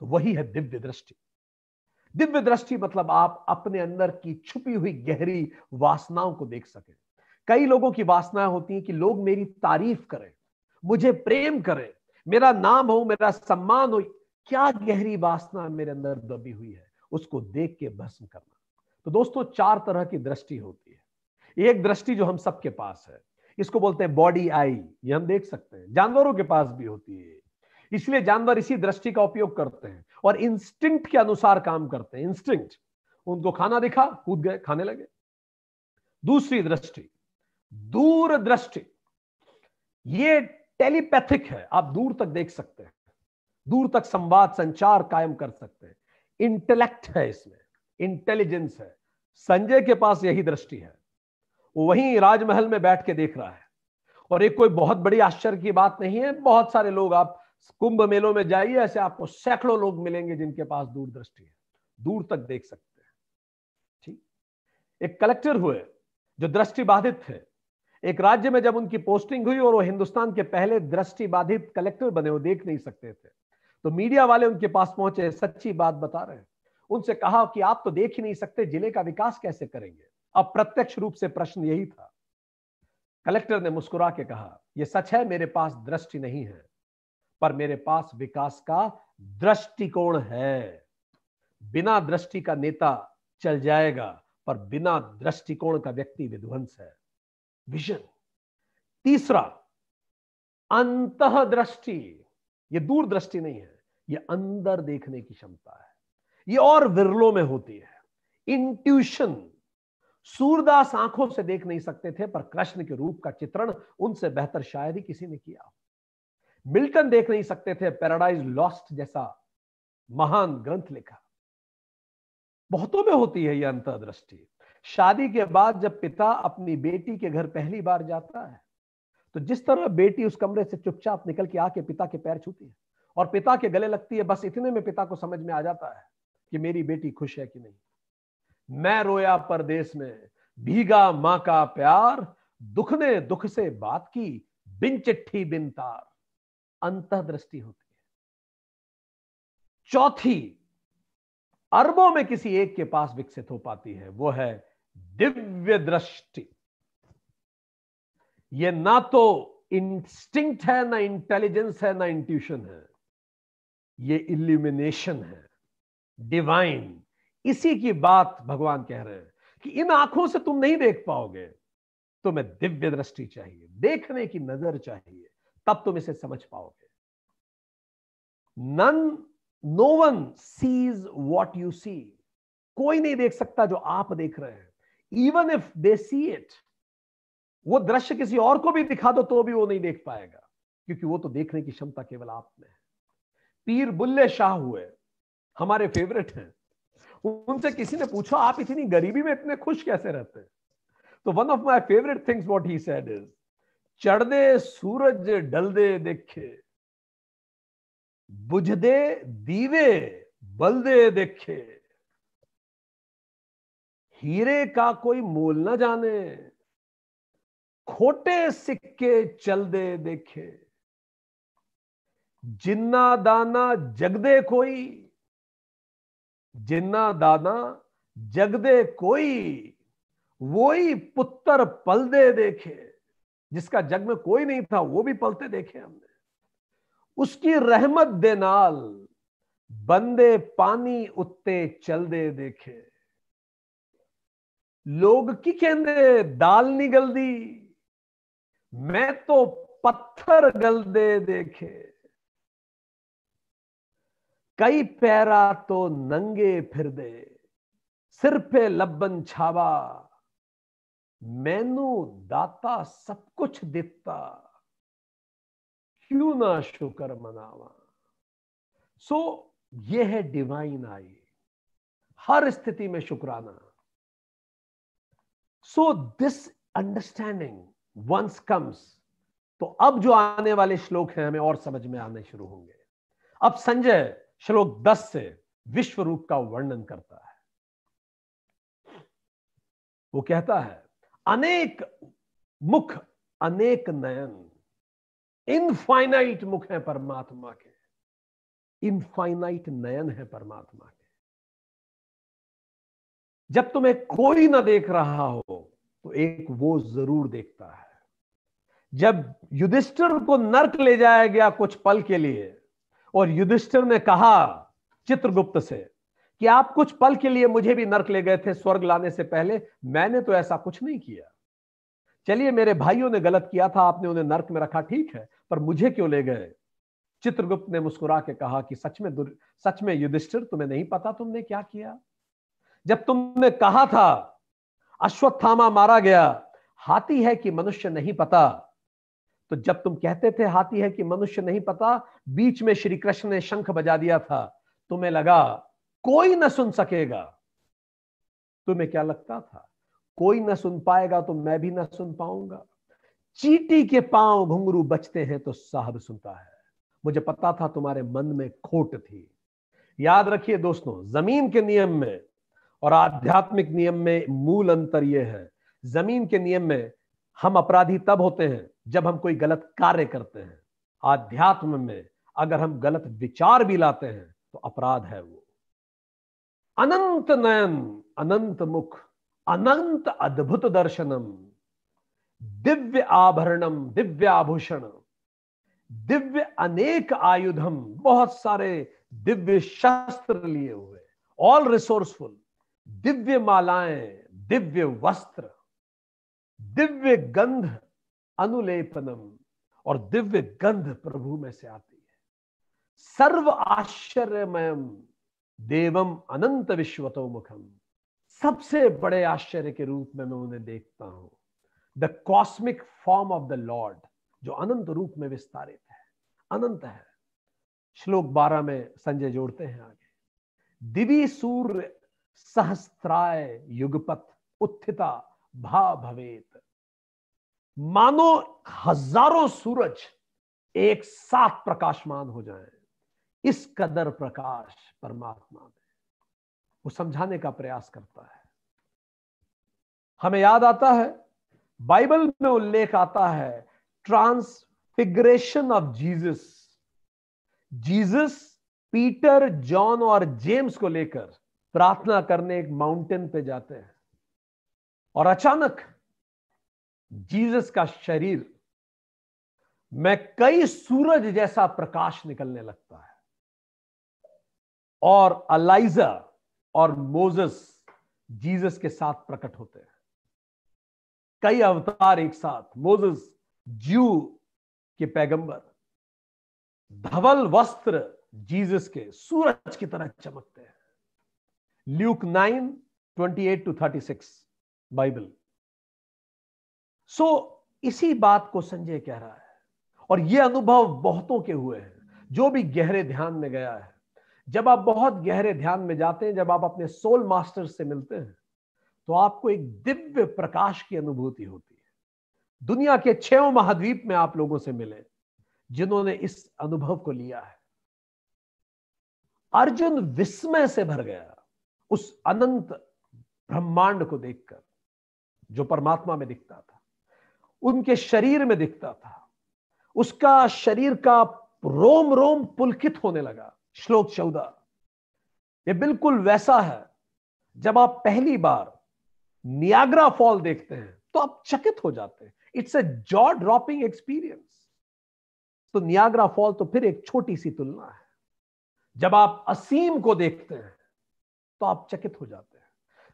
तो वही है दिव्य दृष्टि दिव्य दृष्टि मतलब आप अपने अंदर की छुपी हुई गहरी वासनाओं को देख सके कई लोगों की वासनाएं होती हैं कि लोग मेरी तारीफ करें मुझे प्रेम करें मेरा नाम हो मेरा सम्मान हो क्या गहरी वासना मेरे अंदर दबी हुई है उसको देख के भस्म करना तो दोस्तों चार तरह की दृष्टि होती है एक दृष्टि जो हम सबके पास है इसको बोलते हैं बॉडी आई ये हम देख सकते हैं जानवरों के पास भी होती है इसलिए जानवर इसी दृष्टि का उपयोग करते हैं और इंस्टिंक्ट के अनुसार काम करते हैं इंस्टिंक्ट उनको खाना दिखा कूद गए खाने लगे दूसरी दृष्टि दूर दृष्टि ये टेलीपैथिक है आप दूर तक देख सकते हैं दूर तक संवाद संचार कायम कर सकते हैं इंटेलेक्ट है इसमें इंटेलिजेंस है संजय के पास यही दृष्टि है वो राजमहल में बैठ के देख रहा है और एक कोई बहुत बड़ी आश्चर्य की बात नहीं है बहुत सारे लोग आप कुंभ मेलों में जाइए ऐसे आपको सैकड़ों लोग मिलेंगे जिनके पास दूरदृष्टि है दूर तक देख सकते हैं ठीक एक कलेक्टर हुए जो दृष्टि बाधित थे एक राज्य में जब उनकी पोस्टिंग हुई और वो हिंदुस्तान के पहले दृष्टि बाधित कलेक्टर बने वो देख नहीं सकते थे तो मीडिया वाले उनके पास पहुंचे सच्ची बात बता रहे हैं उनसे कहा कि आप तो देख ही नहीं सकते जिले का विकास कैसे करेंगे अब प्रत्यक्ष रूप से प्रश्न यही था कलेक्टर ने मुस्कुरा के कहा यह सच है मेरे पास दृष्टि नहीं है पर मेरे पास विकास का दृष्टिकोण है बिना दृष्टि का नेता चल जाएगा पर बिना दृष्टिकोण का व्यक्ति विध्वंस है विजन तीसरा अंत दृष्टि ये दूर दृष्टि नहीं है ये अंदर देखने की क्षमता है ये और विरलों में होती है इंट्यूशन सूरदास आंखों से देख नहीं सकते थे पर कृष्ण के रूप का चित्रण उनसे बेहतर शायद ही किसी ने किया मिल्टन देख नहीं सकते थे पैराडाइज लॉस्ट जैसा महान ग्रंथ लिखा बहुतों में होती है यह अंतर्दृष्टि शादी के बाद जब पिता अपनी बेटी के घर पहली बार जाता है तो जिस तरह बेटी उस कमरे से चुपचाप निकल के आके पिता के पैर छूती है और पिता के गले लगती है बस इतने में पिता को समझ में आ जाता है कि मेरी बेटी खुश है कि नहीं मैं रोया परदेश में भीगा मां का प्यार दुख ने दुख से बात की बिन चिट्ठी बिन तार अंत दृष्टि होती है चौथी अरबों में किसी एक के पास विकसित हो पाती है वो है दिव्य दृष्टि ये ना तो इंस्टिंक्ट है ना इंटेलिजेंस है ना इंट्यूशन है ये इल्यूमिनेशन है डिवाइन इसी की बात भगवान कह रहे हैं कि इन आंखों से तुम नहीं देख पाओगे तुम्हें दिव्य दृष्टि चाहिए देखने की नजर चाहिए तब तुम इसे समझ पाओगे none no one sees what you see कोई नहीं देख सकता जो आप देख रहे हैं even if they see it वो दृश्य किसी और को भी दिखा दो तो भी वो नहीं देख पाएगा क्योंकि वो तो देखने की क्षमता केवल आप में है पीर बुल्ले शाह हुए हमारे फेवरेट हैं उनसे किसी ने पूछा आप इतनी गरीबी में इतने खुश कैसे रहते हैं तो one of my favourite things what he said is चढ़ दे सूरज डल दे देखे बुझ दे दीवे बल दे देखे हीरे का कोई मोल ना जाने खोटे सिक्के चल दे देखे जिन्ना दाना जग दे कोई जिन्ना दाना जगदे कोई वो ही पुत्र पल दे देखे जिसका जग में कोई नहीं था वो भी पलते देखे हमने उसकी रहमत दे नाल बंदे पानी उत्ते चल दे देखे लोग की कहते दाल नहीं गलती मैं तो पत्थर गल देखे कई पैरा तो नंगे फिर दे सिर पे लबन छावा मैनू दाता सब कुछ दिता क्यों ना शुक्र मनावा सो so, यह है डिवाइन आई हर स्थिति में शुक्राना so this understanding once comes तो अब जो आने वाले श्लोक हैं हमें और समझ में आने शुरू होंगे अब संजय श्लोक दस से विश्व रूप का वर्णन करता है वो कहता है अनेक मुख अनेक नयन इनफाइनाइट मुख है परमात्मा के इनफाइनाइट नयन है परमात्मा के जब तुम्हें कोई ना देख रहा हो तो एक वो जरूर देखता है जब युधिष्ठिर को नर्क ले जाया गया कुछ पल के लिए और युधिष्ठिर ने कहा चित्रगुप्त से कि आप कुछ पल के लिए मुझे भी नर्क ले गए थे स्वर्ग लाने से पहले मैंने तो ऐसा कुछ नहीं किया चलिए मेरे भाइयों ने गलत किया था आपने उन्हें नर्क में रखा ठीक है पर मुझे क्यों ले गए चित्रगुप्त ने मुस्कुरा के कहा कि सच में सच में युधिष्ठिर तुम्हें नहीं पता तुमने क्या किया जब तुमने कहा था अश्वत्थामा मारा गया हाथी है कि मनुष्य नहीं पता तो जब तुम कहते थे हाथी है कि मनुष्य नहीं पता बीच में श्री कृष्ण ने शंख बजा दिया था तुम्हें लगा कोई न सुन सकेगा तुम्हें क्या लगता था कोई ना सुन पाएगा तो मैं भी ना सुन पाऊंगा चीटी के पांव घुंगरू बचते हैं तो साहब सुनता है मुझे पता था तुम्हारे मन में खोट थी याद रखिए दोस्तों जमीन के नियम में और आध्यात्मिक नियम में मूल अंतर यह है जमीन के नियम में हम अपराधी तब होते हैं जब हम कोई गलत कार्य करते हैं आध्यात्म में अगर हम गलत विचार भी लाते हैं तो अपराध है वो अनंत नयन अनंत मुख अनंत अद्भुत दर्शनम दिव्य आभरणम दिव्य आभूषण दिव्य अनेक आयुधम बहुत सारे दिव्य शस्त्र लिए हुए ऑल रिसोर्सफुल दिव्य मालाएं दिव्य वस्त्र दिव्य गंध अनुलेपनम और दिव्य गंध प्रभु में से आती है सर्व आश्चर्यमयम देवम अनंत विश्वतो मुखम सबसे बड़े आश्चर्य के रूप में मैं उन्हें देखता हूं the cosmic form of the lord जो अनंत रूप में विस्तारित है अनंत है श्लोक बारह में संजय जोड़ते हैं आगे दिवी सूर्य सहस्त्राय युगपथ उत्थिता भा भवेत मानो हजारों सूरज एक साथ प्रकाशमान हो जाए इस कदर प्रकाश परमात्मा में वो समझाने का प्रयास करता है हमें याद आता है बाइबल में उल्लेख आता है transfiguration of Jesus Jesus Peter John और जेम्स को लेकर प्रार्थना करने एक माउंटेन पे जाते हैं और अचानक जीसस का शरीर में कई सूरज जैसा प्रकाश निकलने लगता है और अलाइजा और मोजस जीसस के साथ प्रकट होते हैं कई अवतार एक साथ मोजस जू के पैगंबर धवल वस्त्र जीसस के सूरज की तरह चमकते हैं Luke 9, 28 to 36, Bible so so, इसी बात को संजय कह रहा है और यह अनुभव बहुतों के हुए हैं जो भी गहरे ध्यान में गया है जब आप बहुत गहरे ध्यान में जाते हैं जब आप अपने सोल मास्टर से मिलते हैं तो आपको एक दिव्य प्रकाश की अनुभूति होती है दुनिया के छो महाद्वीप में आप लोगों से मिले जिन्होंने इस अनुभव को लिया है अर्जुन विस्मय से भर गया उस अनंत ब्रह्मांड को देखकर जो परमात्मा में दिखता था उनके शरीर में दिखता था उसका शरीर का रोम रोम पुलकित होने लगा श्लोक चौदह ये बिल्कुल वैसा है जब आप पहली बार नियाग्रा फॉल देखते हैं तो आप चकित हो जाते हैं it's a jaw dropping experience तो नियाग्रा फॉल तो फिर एक छोटी सी तुलना है जब आप असीम को देखते हैं तो आप चकित हो जाते हैं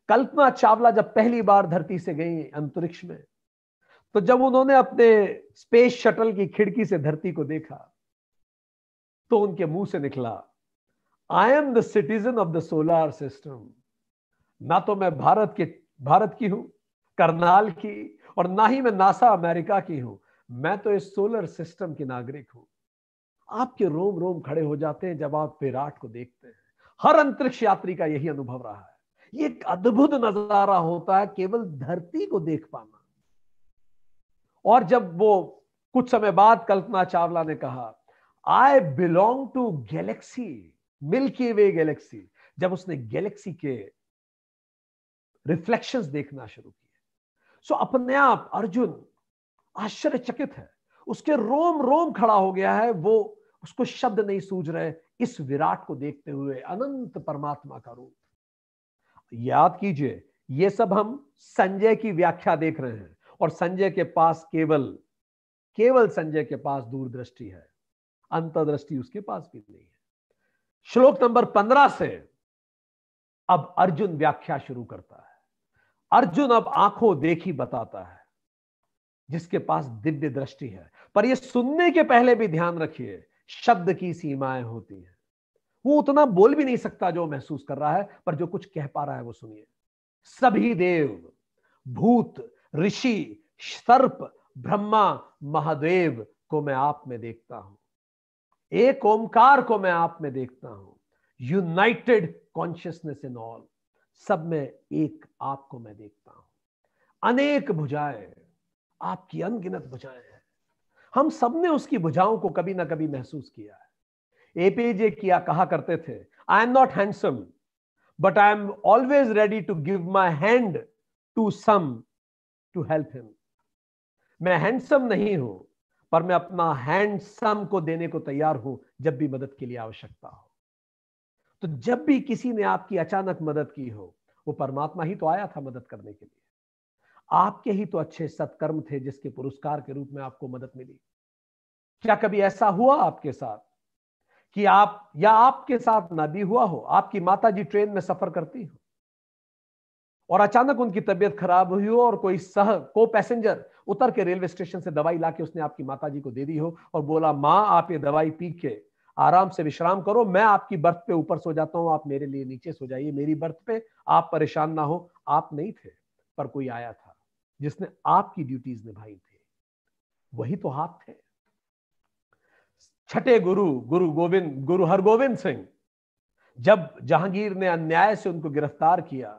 कल्पना चावला जब पहली बार धरती से गई अंतरिक्ष में तो जब उन्होंने अपने स्पेस शटल की खिड़की से धरती को देखा तो उनके मुंह से निकला I am the citizen of the solar system ना तो मैं भारत के भारत की हूं करनाल की और ना ही मैं नासा अमेरिका की हूं मैं तो इस सोलर सिस्टम की नागरिक हूं आपके रोम रोम खड़े हो जाते हैं जब आप विराट को देखते हैं हर अंतरिक्ष यात्री का यही अनुभव रहा है ये एक अद्भुत नजारा होता है केवल धरती को देख पाना और जब वो कुछ समय बाद कल्पना चावला ने कहा I belong to galaxy milky way galaxy जब उसने गैलेक्सी के रिफ्लेक्शन देखना शुरू किए सो अपने आप अर्जुन आश्चर्यचकित है उसके रोम रोम खड़ा हो गया है वो उसको शब्द नहीं सूझ रहे इस विराट को देखते हुए अनंत परमात्मा का रूप याद कीजिए ये सब हम संजय की व्याख्या देख रहे हैं और संजय के पास केवल केवल संजय के पास दूरदृष्टि है अंतर्दृष्टि उसके पास भी नहीं है श्लोक नंबर पंद्रह से अब अर्जुन व्याख्या शुरू करता है अर्जुन अब आंखों देखी बताता है जिसके पास दिव्य दृष्टि है पर यह सुनने के पहले भी ध्यान रखिए शब्द की सीमाएं होती हैं वो उतना बोल भी नहीं सकता जो महसूस कर रहा है पर जो कुछ कह पा रहा है वो सुनिए सभी देव भूत ऋषि सर्प ब्रह्मा महादेव को मैं आप में देखता हूं एक ओमकार को मैं आप में देखता हूं यूनाइटेड कॉन्शियसनेस इन ऑल सब में एक आपको मैं देखता हूं अनेक भुजाएं आपकी अनगिनत भुजाएं हम सब ने उसकी भुजाओं को कभी ना कभी महसूस किया है एपीजे किया कहा करते थे I am not handsome but I am always ready to give my hand to some to help him मैं हैंडसम नहीं हूं पर मैं अपना हैंडसम को देने को तैयार हूं जब भी मदद के लिए आवश्यकता हो तो जब भी किसी ने आपकी अचानक मदद की हो वो परमात्मा ही तो आया था मदद करने के लिए आपके ही तो अच्छे सत्कर्म थे जिसके पुरस्कार के रूप में आपको मदद मिली क्या कभी ऐसा हुआ आपके साथ कि आप या आपके साथ ना भी हुआ हो आपकी माता जी ट्रेन में सफर करती हो और अचानक उनकी तबियत खराब हुई हो और कोई सह को पैसेंजर उतर के रेलवे स्टेशन से दवाई ला के उसने आपकी माता जी को दे दी हो और बोला माँ आप ये दवाई पी के आराम से विश्राम करो मैं आपकी बर्थ पे ऊपर सो जाता हूं आप मेरे लिए नीचे सो जाइए मेरी बर्थ पे आप परेशान ना हो आप नहीं थे पर कोई आया था जिसने आपकी ड्यूटीज निभाई थी वही तो आप थे छठे गुरु गुरु गोविंद गुरु हरगोविंद सिंह जब जहांगीर ने अन्याय से उनको गिरफ्तार किया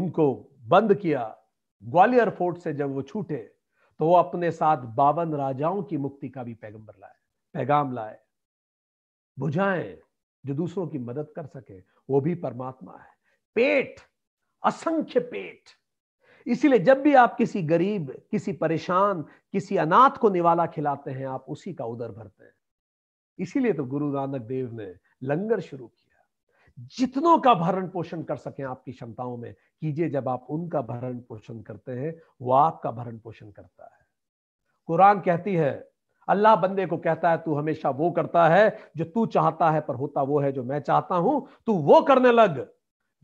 उनको बंद किया ग्वालियर फोर्ट से जब वो छूटे तो वो अपने साथ बावन राजाओं की मुक्ति का भी पैगंबर लाए पैगाम लाए बुझाएं जो दूसरों की मदद कर सके वो भी परमात्मा है पेट असंख्य पेट इसीलिए जब भी आप किसी गरीब किसी परेशान किसी अनाथ को निवाला खिलाते हैं आप उसी का उदर भरते हैं इसीलिए तो गुरु नानक देव ने लंगर शुरू किया जितनों का भरण पोषण कर सके आपकी क्षमताओं में कीजिए जब आप उनका भरण पोषण करते हैं वो आपका भरण पोषण करता है कुरान कहती है अल्लाह बंदे को कहता है तू हमेशा वो करता है जो तू चाहता है पर होता वो है जो मैं चाहता हूं तू वो करने लग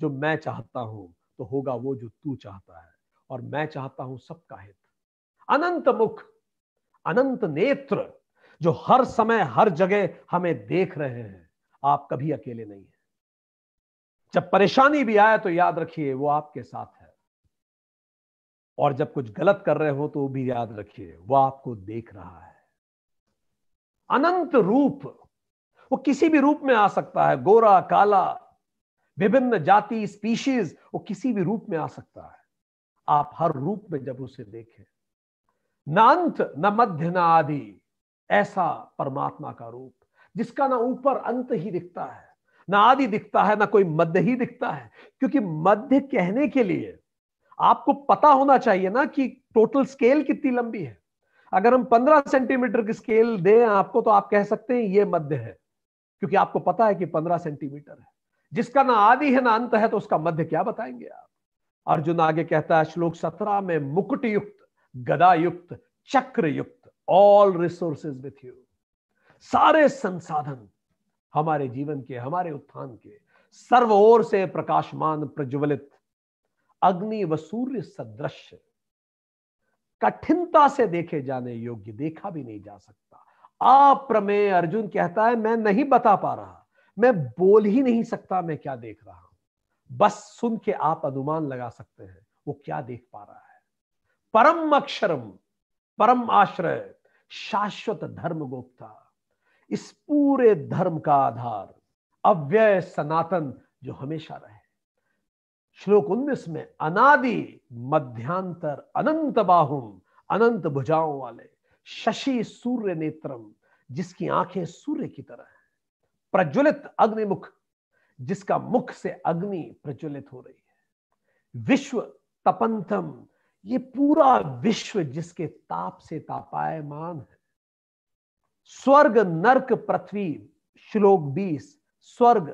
जो मैं चाहता हूं तो होगा वो जो तू चाहता है और मैं चाहता हूं सबका हित अनंत मुख अनंत नेत्र जो हर समय हर जगह हमें देख रहे हैं आप कभी अकेले नहीं हैं जब परेशानी भी आए तो याद रखिए वो आपके साथ है और जब कुछ गलत कर रहे हो तो भी याद रखिए वो आपको देख रहा है अनंत रूप वो किसी भी रूप में आ सकता है गोरा काला विभिन्न जाति स्पीशीज वो किसी भी रूप में आ सकता है आप हर रूप में जब उसे देखें न अंत न मध्य न आदि ऐसा परमात्मा का रूप जिसका ना ऊपर अंत ही दिखता है ना आदि दिखता है ना कोई मध्य ही दिखता है क्योंकि मध्य कहने के लिए आपको पता होना चाहिए ना कि टोटल स्केल कितनी लंबी है अगर हम पंद्रह सेंटीमीटर की स्केल दें आपको तो आप कह सकते हैं ये मध्य है क्योंकि आपको पता है कि पंद्रह सेंटीमीटर है जिसका ना आदि है ना अंत है तो उसका मध्य क्या बताएंगे आप अर्जुन आगे कहता है श्लोक सत्रह में मुकुट युक्त गदा युक्त चक्र युक्त ऑल रिसोर्सेज विथ यू सारे संसाधन हमारे जीवन के हमारे उत्थान के सर्व ओर से प्रकाशमान प्रज्वलित अग्नि व सूर्य सदृश कठिनता से देखे जाने योग्य देखा भी नहीं जा सकता आप प्रमेय अर्जुन कहता है मैं नहीं बता पा रहा मैं बोल ही नहीं सकता मैं क्या देख रहा हूं बस सुन के आप अनुमान लगा सकते हैं वो क्या देख पा रहा है परम अक्षरम परम आश्रय शाश्वत धर्म गोप्ता इस पूरे धर्म का आधार अव्यय सनातन जो हमेशा रहे श्लोक उन्नीस में अनादि मध्यांतर अनंत बाहुम अनंत भुजाओं वाले शशि सूर्य नेत्रम जिसकी आंखें सूर्य की तरह है प्रज्वलित अग्निमुख जिसका मुख से अग्नि प्रज्वलित हो रही है विश्व तपंथम ये पूरा विश्व जिसके ताप से तापायमान है स्वर्ग नरक पृथ्वी श्लोक बीस स्वर्ग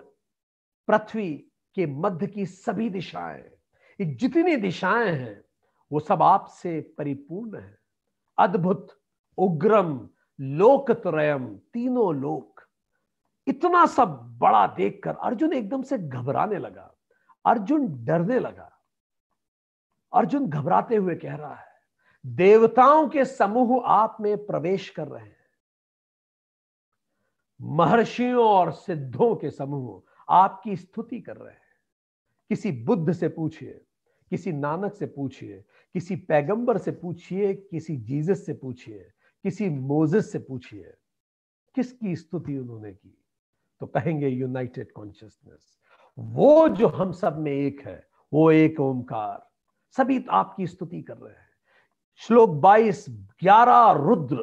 पृथ्वी के मध्य की सभी दिशाएं जितनी दिशाएं हैं वो सब आपसे परिपूर्ण है अद्भुत उग्रम लोकत्रयम तीनों लोक इतना सब बड़ा देखकर अर्जुन एकदम से घबराने लगा अर्जुन डरने लगा अर्जुन घबराते हुए कह रहा है देवताओं के समूह आप में प्रवेश कर रहे हैं महर्षियों और सिद्धों के समूह आपकी स्तुति कर रहे हैं किसी बुद्ध से पूछिए किसी नानक से पूछिए किसी पैगंबर से पूछिए किसी जीसस से पूछिए किसी मोजिस से पूछिए किसकी स्तुति उन्होंने की तो कहेंगे यूनाइटेड कॉन्शियसनेस वो जो हम सब में एक है वो एक ओंकार सभी आपकी स्तुति कर रहे हैं श्लोक 22 ग्यारह रुद्र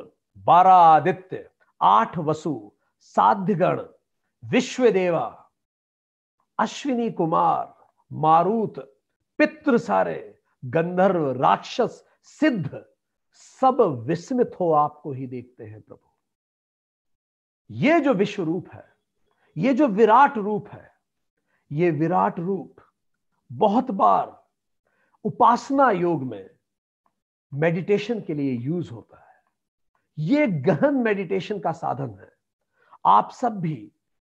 बारह आदित्य आठ वसु साध्यगण विश्व देवा अश्विनी कुमार मारुत पित्र सारे गंधर्व राक्षस सिद्ध सब विस्मित हो आपको ही देखते हैं प्रभु ये जो विश्व रूप है ये जो विराट रूप है ये विराट रूप बहुत बार उपासना योग में मेडिटेशन के लिए यूज होता है ये गहन मेडिटेशन का साधन है आप सब भी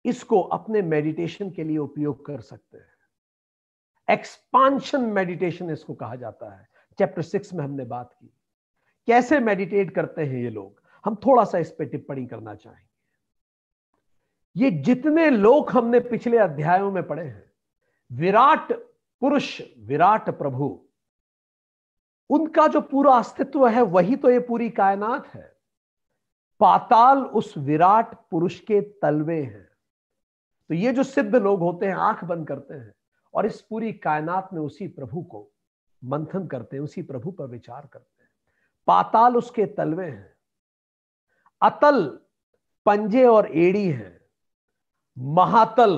इसको अपने मेडिटेशन के लिए उपयोग कर सकते हैं एक्सपांशन मेडिटेशन इसको कहा जाता है चैप्टर सिक्स में हमने बात की कैसे मेडिटेट करते हैं ये लोग हम थोड़ा सा इस पर टिप्पणी करना चाहेंगे ये जितने लोक हमने पिछले अध्यायों में पढ़े हैं विराट पुरुष विराट प्रभु उनका जो पूरा अस्तित्व है वही तो ये पूरी कायनात है पाताल उस विराट पुरुष के तलवे हैं तो ये जो सिद्ध लोग होते हैं आंख बंद करते हैं और इस पूरी कायनात में उसी प्रभु को मंथन करते हैं उसी प्रभु पर विचार करते हैं पाताल उसके तलवे हैं अतल पंजे और एड़ी हैं महातल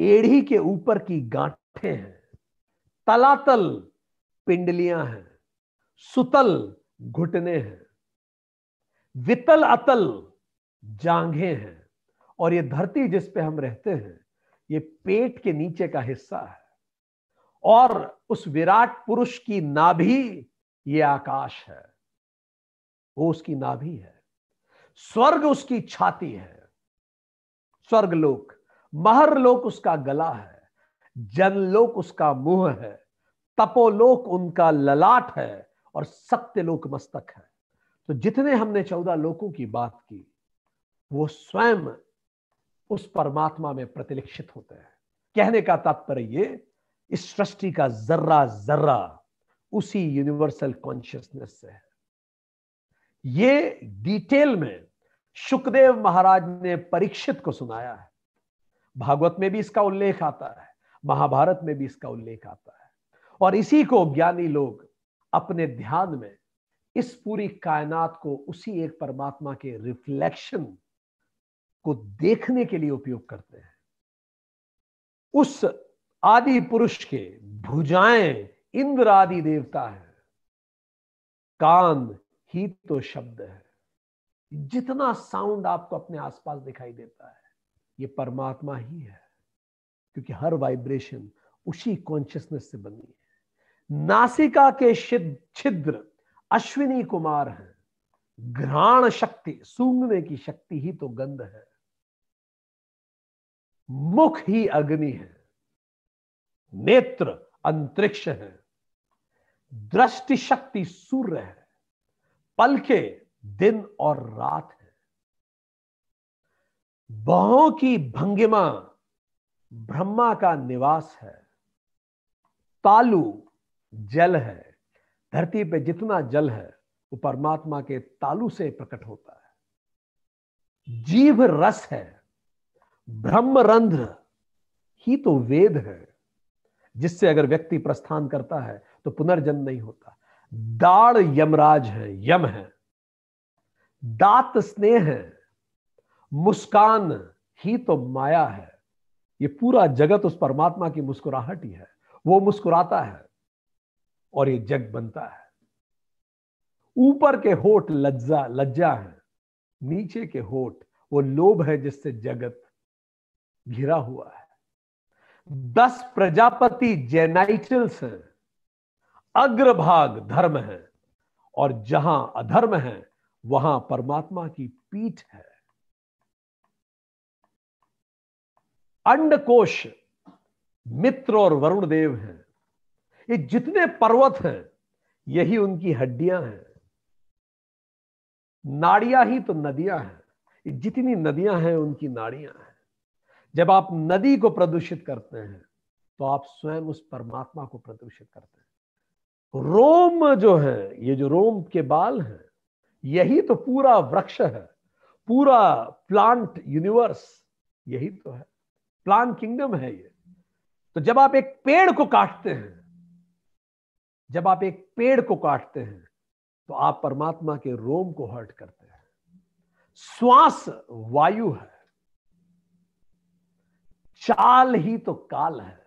एड़ी के ऊपर की गांठे हैं तलातल पिंडलियां हैं सुतल घुटने हैं वितल अतल जांघे हैं और ये धरती जिस पे हम रहते हैं ये पेट के नीचे का हिस्सा है और उस विराट पुरुष की नाभि ये आकाश है वो उसकी नाभि है स्वर्ग उसकी छाती है स्वर्गलोक महरलोक उसका गला है जनलोक उसका मुंह है तपोलोक उनका ललाट है और सत्य लोक मस्तक है तो जितने हमने चौदह लोकों की बात की वो स्वयं उस परमात्मा में प्रतिलिक्षित होते हैं कहने का तात्पर्य ये इस सृष्टि का जर्रा जर्रा उसी यूनिवर्सल कॉन्शियसनेस से है ये डिटेल में सुखदेव महाराज ने परीक्षित को सुनाया है भागवत में भी इसका उल्लेख आता है महाभारत में भी इसका उल्लेख आता है और इसी को ज्ञानी लोग अपने ध्यान में इस पूरी कायनात को उसी एक परमात्मा के रिफ्लेक्शन को देखने के लिए उपयोग करते हैं उस आदि पुरुष के भुजाएं इंद्र आदि देवता है कान ही तो शब्द है जितना साउंड आपको अपने आसपास दिखाई देता है ये परमात्मा ही है क्योंकि हर वाइब्रेशन उसी कॉन्शियसनेस से बनी है नासिका के छिद्र अश्विनी कुमार हैं घ्राण शक्ति सूंघने की शक्ति ही तो गंध है मुख ही अग्नि है नेत्र अंतरिक्ष है दृष्टि शक्ति सूर्य है पलके दिन और रात है बहों की भंगिमा ब्रह्मा का निवास है तालु जल है धरती पे जितना जल है वो परमात्मा के तालु से प्रकट होता है जीव रस है ब्रह्मरंध्र ही तो वेद है जिससे अगर व्यक्ति प्रस्थान करता है तो पुनर्जन्म नहीं होता दाढ़ यमराज है यम है दात स्नेह मुस्कान ही तो माया है ये पूरा जगत उस परमात्मा की मुस्कुराहट ही है वो मुस्कुराता है और ये जग बनता है ऊपर के होठ लज्जा लज्जा है नीचे के होठ वो लोभ है जिससे जगत घिरा हुआ है दस प्रजापति जेनाइटल्स हैं अग्रभाग धर्म है और जहां अधर्म है वहां परमात्मा की पीठ है अंडकोश मित्र और वरुण देव हैं ये जितने पर्वत हैं यही उनकी हड्डियां हैं नाड़ियां ही तो नदियां हैं जितनी नदियां हैं उनकी नाड़ियां हैं जब आप नदी को प्रदूषित करते हैं तो आप स्वयं उस परमात्मा को प्रदूषित करते हैं रोम जो है ये जो रोम के बाल हैं यही तो पूरा वृक्ष है पूरा प्लांट यूनिवर्स यही तो है प्लांट किंगडम है ये तो जब आप एक पेड़ को काटते हैं जब आप एक पेड़ को काटते हैं तो आप परमात्मा के रोम को हर्ट करते हैं श्वास वायु है चाल ही तो काल है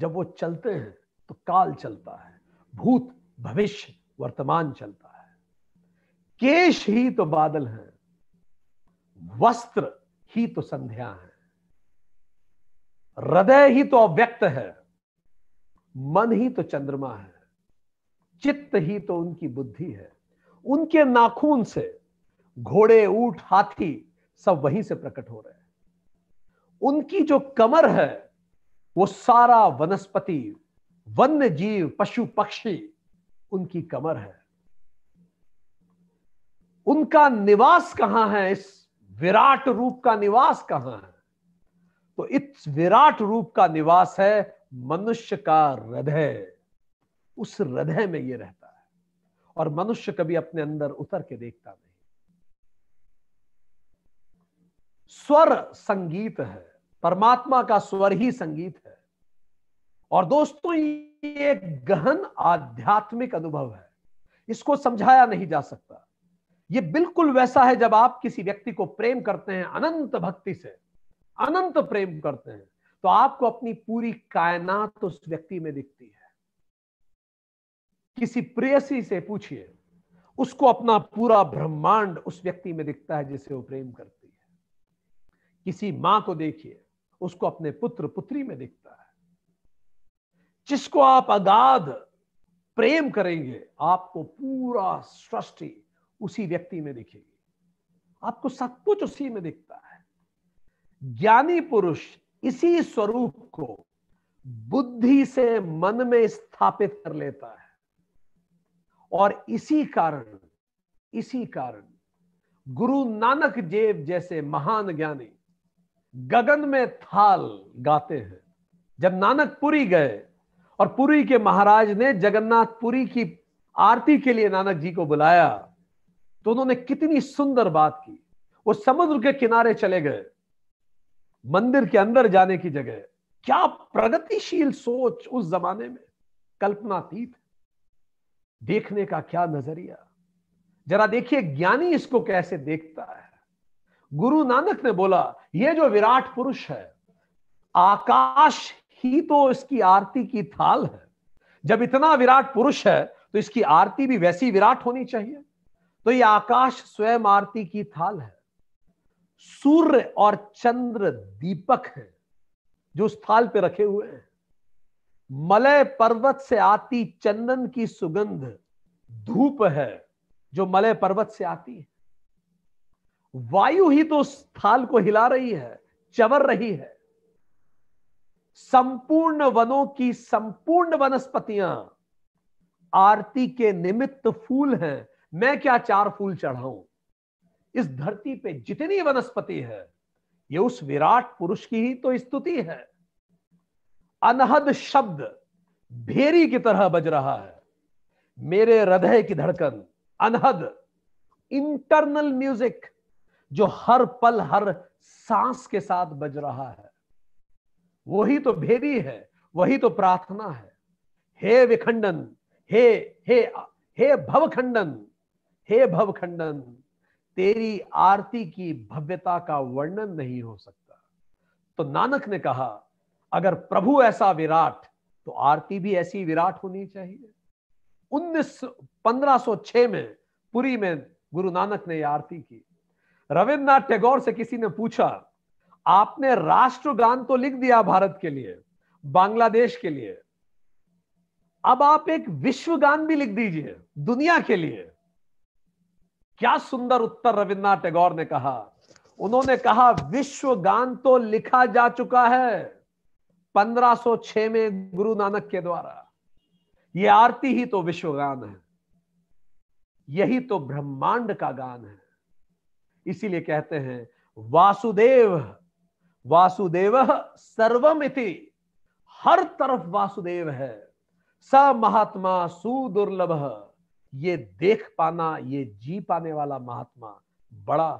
जब वो चलते हैं तो काल चलता है भूत भविष्य वर्तमान चलता है केश ही तो बादल हैं वस्त्र ही तो संध्या है हृदय ही तो अव्यक्त है मन ही तो चंद्रमा है चित्त ही तो उनकी बुद्धि है उनके नाखून से घोड़े ऊट हाथी सब वहीं से प्रकट हो रहे हैं उनकी जो कमर है वो सारा वनस्पति वन्य जीव पशु पक्षी उनकी कमर है उनका निवास कहां है इस विराट रूप का निवास कहां है तो इस विराट रूप का निवास है मनुष्य का हृदय उस हृदय में यह रहता है और मनुष्य कभी अपने अंदर उतर के देखता नहीं स्वर संगीत है परमात्मा का स्वर ही संगीत है और दोस्तों ये गहन आध्यात्मिक अनुभव है इसको समझाया नहीं जा सकता ये बिल्कुल वैसा है जब आप किसी व्यक्ति को प्रेम करते हैं अनंत भक्ति से अनंत प्रेम करते हैं तो आपको अपनी पूरी कायनात उस व्यक्ति में दिखती है किसी प्रेयसी से पूछिए उसको अपना पूरा ब्रह्मांड उस व्यक्ति में दिखता है जिसे वो प्रेम करती है किसी मां को देखिए उसको अपने पुत्र पुत्री में दिखता है जिसको आप अगाध प्रेम करेंगे आपको पूरा सृष्टि उसी व्यक्ति में दिखेगी आपको सब कुछ उसी में दिखता है ज्ञानी पुरुष इसी स्वरूप को बुद्धि से मन में स्थापित कर लेता है और इसी कारण इसी कारण गुरु नानक देव जैसे महान ज्ञानी गगन में थाल गाते हैं जब नानकपुरी गए और पुरी के महाराज ने जगन्नाथपुरी की आरती के लिए नानक जी को बुलाया तो उन्होंने कितनी सुंदर बात की वो समुद्र के किनारे चले गए मंदिर के अंदर जाने की जगह क्या प्रगतिशील सोच उस जमाने में कल्पनातीत देखने का क्या नजरिया जरा देखिए ज्ञानी इसको कैसे देखता है गुरु नानक ने बोला ये जो विराट पुरुष है आकाश ही तो इसकी आरती की थाल है जब इतना विराट पुरुष है तो इसकी आरती भी वैसी विराट होनी चाहिए तो ये आकाश स्वयं आरती की थाल है सूर्य और चंद्र दीपक है जो उस थाल पे रखे हुए हैं मलय पर्वत से आती चंदन की सुगंध धूप है जो मलय पर्वत से आती है वायु ही तो उस थाल को हिला रही है चवर रही है संपूर्ण वनों की संपूर्ण वनस्पतियां आरती के निमित्त फूल हैं मैं क्या चार फूल चढ़ाऊं इस धरती पे जितनी वनस्पति है ये उस विराट पुरुष की ही तो स्तुति है अनहद शब्द भेरी की तरह बज रहा है मेरे हृदय की धड़कन अनहद इंटरनल म्यूजिक जो हर पल हर सांस के साथ बज रहा है वही तो भेरी है वही तो प्रार्थना है हे विखंडन हे हे हे भवखंडन हे भव खंडन तेरी आरती की भव्यता का वर्णन नहीं हो सकता तो नानक ने कहा अगर प्रभु ऐसा विराट तो आरती भी ऐसी विराट होनी चाहिए उन्नीस पंद्रह में पुरी में गुरु नानक ने आरती की रविन्द्रनाथ टैगोर से किसी ने पूछा आपने राष्ट्रगान तो लिख दिया भारत के लिए बांग्लादेश के लिए अब आप एक विश्वगान भी लिख दीजिए दुनिया के लिए क्या सुंदर उत्तर रविन्द्रनाथ टैगोर ने कहा उन्होंने कहा विश्व गान तो लिखा जा चुका है 1506 में गुरु नानक के द्वारा यह आरती ही तो विश्व गान है यही तो ब्रह्मांड का गान है इसीलिए कहते हैं वासुदेव वासुदेव सर्वम इति हर तरफ वासुदेव है स महात्मा सुदुर्लभ ये देख पाना ये जी पाने वाला महात्मा बड़ा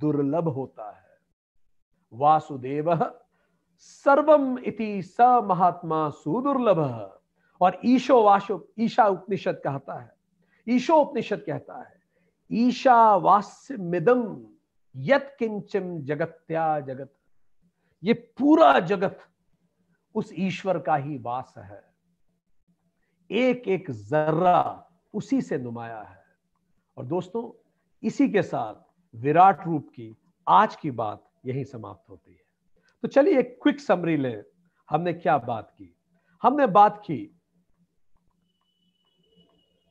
दुर्लभ होता है वासुदेव सर्वम इति स महात्मा सुदुर्लभ और ईशो वाशो ईशा उपनिषद कहता है ईशो उपनिषद कहता है ईशा वास्य मिदम यत किंचम जगत्या जगत ये पूरा जगत उस ईश्वर का ही वास है एक एक जर्रा उसी से नुमाया है और दोस्तों इसी के साथ विराट रूप की आज की बात यही समाप्त होती है तो चलिए एक क्विक समरी लें हमने क्या बात की हमने बात की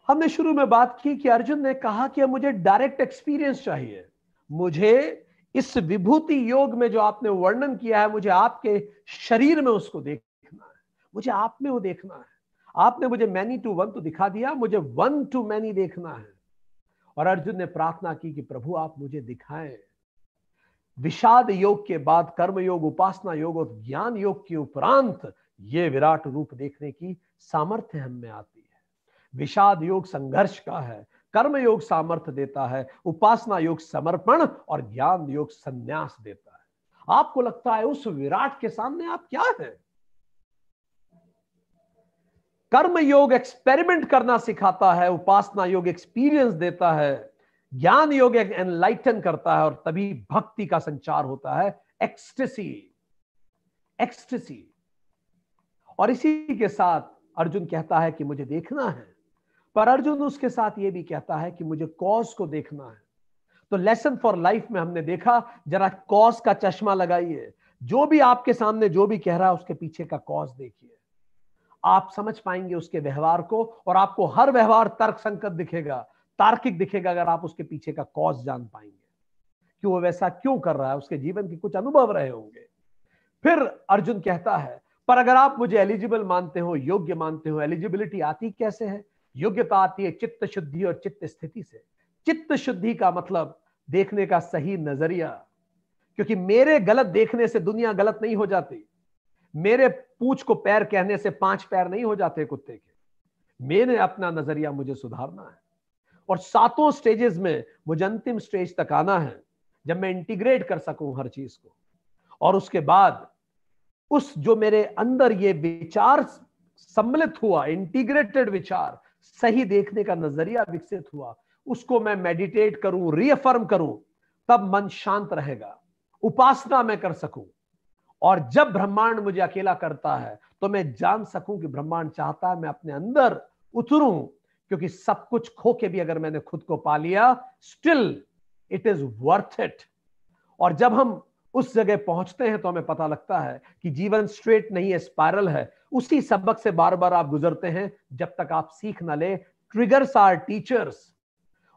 हमने शुरू में बात की कि अर्जुन ने कहा कि मुझे डायरेक्ट एक्सपीरियंस चाहिए मुझे इस विभूति योग में जो आपने वर्णन किया है मुझे आपके शरीर में उसको देखना है मुझे आप में वो देखना है आपने मुझे मैनी टू वन तो दिखा दिया मुझे वन टू मैनी देखना है और अर्जुन ने प्रार्थना की कि प्रभु आप मुझे दिखाएं विषाद योग के बाद कर्म योग उपासना योग और ज्ञान योग के उपरांत ये विराट रूप देखने की सामर्थ्य हम में आती है विषाद योग संघर्ष का है कर्म योग सामर्थ्य देता है उपासना योग समर्पण और ज्ञान योग संन्यास देता है आपको लगता है उस विराट के सामने आप क्या है कर्म योग एक्सपेरिमेंट करना सिखाता है उपासना योग एक्सपीरियंस देता है ज्ञान योग एनलाइटन करता है और तभी भक्ति का संचार होता है एक्सटेसी एक्सटेसी और इसी के साथ अर्जुन कहता है कि मुझे देखना है पर अर्जुन उसके साथ यह भी कहता है कि मुझे कॉज को देखना है तो लेसन फॉर लाइफ में हमने देखा जरा कॉज का चश्मा लगाइए जो भी आपके सामने जो भी कह रहा है उसके पीछे का कॉज देखिए आप समझ पाएंगे उसके व्यवहार को और आपको हर व्यवहार तर्क संकट दिखेगा तार्किक दिखेगा अगर आप उसके पीछे का कॉज जान पाएंगे कि वो वैसा क्यों कर रहा है उसके जीवन के कुछ अनुभव रहे होंगे फिर अर्जुन कहता है पर अगर आप मुझे एलिजिबल मानते हो योग्य मानते हो एलिजिबिलिटी आती कैसे है योग्यता आती है चित्त शुद्धि और चित्त स्थिति से चित्त शुद्धि का मतलब देखने का सही नजरिया क्योंकि मेरे गलत देखने से दुनिया गलत नहीं हो जाती मेरे पूछ को पैर कहने से पांच पैर नहीं हो जाते कुत्ते के मैंने अपना नजरिया मुझे सुधारना है और सातों स्टेजेस में मुझे अंतिम स्टेज तक आना है जब मैं इंटीग्रेट कर सकूं हर चीज को और उसके बाद उस जो मेरे अंदर ये विचार सम्मिलित हुआ इंटीग्रेटेड विचार सही देखने का नजरिया विकसित हुआ उसको मैं मेडिटेट करूं रीअफर्म करूं तब मन शांत रहेगा उपासना मैं कर सकूं और जब ब्रह्मांड मुझे अकेला करता है तो मैं जान सकूं कि ब्रह्मांड चाहता है मैं अपने अंदर उतरूं क्योंकि सब कुछ खो के भी अगर मैंने खुद को पा लिया still it is worth it और जब हम उस जगह पहुंचते हैं तो हमें पता लगता है कि जीवन स्ट्रेट नहीं है स्पायरल है उसी सबक से बार बार आप गुजरते हैं जब तक आप सीख ना ले ट्रिगर्स आर टीचर्स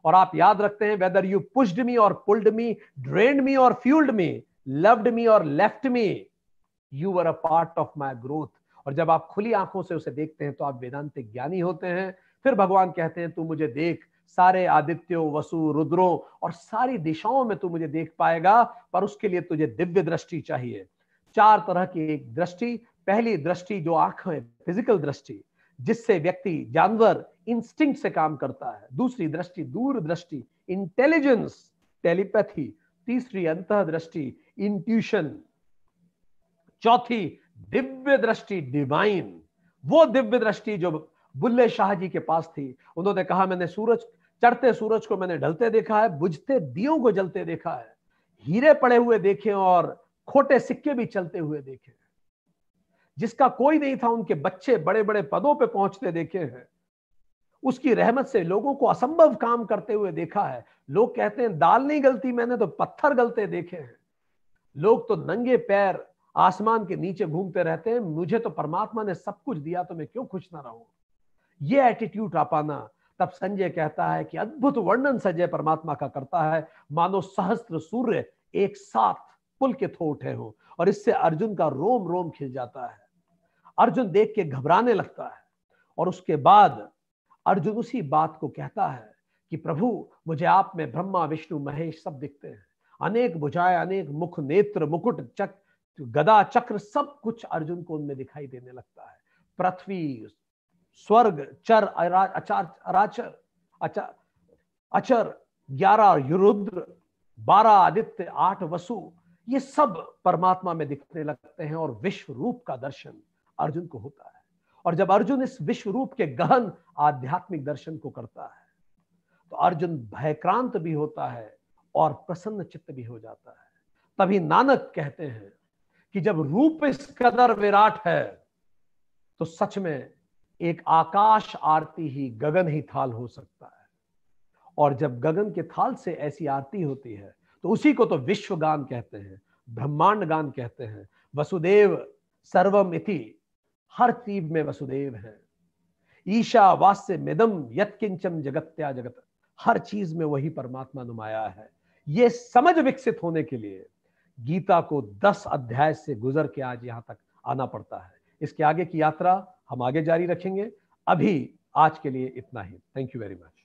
और आप याद रखते हैं वेदर यू पुश्ड मी और पुल्ड मी ड्रेन मी और फ्यूल्ड मी लव्ड मी और left me you are a part of my growth और जब आप खुली आंखों से उसे देखते हैं तो आप वेदांत ज्ञानी होते हैं फिर भगवान कहते हैं तू मुझे देख सारे आदित्यों वसु रुद्रों और सारी दिशाओं में तू मुझे देख पाएगा पर उसके लिए तुझे दिव्य दृष्टि चाहिए चार तरह की एक दृष्टि पहली दृष्टि जो आंख है फिजिकल दृष्टि जिससे व्यक्ति जानवर इंस्टिंक्ट से काम करता है दूसरी दृष्टि दूर दृष्टि इंटेलिजेंस टेलीपैथी तीसरी अंत दृष्टि इंट्यूशन चौथी दिव्य दृष्टि डिवाइन वो दिव्य दृष्टि जो बुल्ले शाह जी के पास थी उन्होंने कहा मैंने सूरज चढ़ते सूरज को मैंने ढलते देखा है बुझते दियों को जलते देखा है हीरे पड़े हुए देखे और खोटे सिक्के भी चलते हुए देखे जिसका कोई नहीं था उनके बच्चे बड़े बड़े पदों पे पहुंचते देखे हैं उसकी रहमत से लोगों को असंभव काम करते हुए देखा है लोग कहते हैं दाल नहीं गलती मैंने तो पत्थर गलते देखे हैं लोग तो नंगे पैर आसमान के नीचे घूमते रहते हैं मुझे तो परमात्मा ने सब कुछ दिया तो मैं क्यों खुश ना रहूं ये एटीट्यूड आ पाना तब संजय कहता है कि अद्भुत वर्णन संजय परमात्मा का करता है मानो सहस्त्र सूर्य एक साथ के थो उठे हो और इससे अर्जुन का रोम रोम खिल जाता है अर्जुन देख के घबराने लगता है और उसके बाद अर्जुन उसी बात को कहता है कि प्रभु मुझे आप में ब्रह्मा विष्णु महेश सब दिखते हैं अनेक बुझाए अनेक मुख नेत्र मुकुट चक गदा चक्र सब कुछ अर्जुन को उनमें दिखाई देने लगता है पृथ्वी स्वर्ग चर अचार अचार अचर ग्यारह युरुद्र बारह आदित्य आठ वसु ये सब परमात्मा में दिखने लगते हैं और विश्व रूप का दर्शन अर्जुन को होता है और जब अर्जुन इस विश्व रूप के गहन आध्यात्मिक दर्शन को करता है तो अर्जुन भयक्रांत भी होता है और प्रसन्न चित्त भी हो जाता है तभी नानक कहते हैं कि जब रूप इस कदर विराट है तो सच में एक आकाश आरती ही गगन ही थाल हो सकता है और जब गगन के थाल से ऐसी आरती होती है तो उसी को तो विश्व गान कहते हैं ब्रह्मांड गान कहते हैं वसुदेव सर्वम इति हर तीब में वसुदेव है ईशा वास्य मिदम यत्किंचम जगत्या जगत हर चीज में वही परमात्मा नुमाया है ये समझ विकसित होने के लिए गीता को दस अध्याय से गुजर के आज यहाँ तक आना पड़ता है इसके आगे की यात्रा हम आगे जारी रखेंगे अभी आज के लिए इतना ही थैंक यू वेरी मच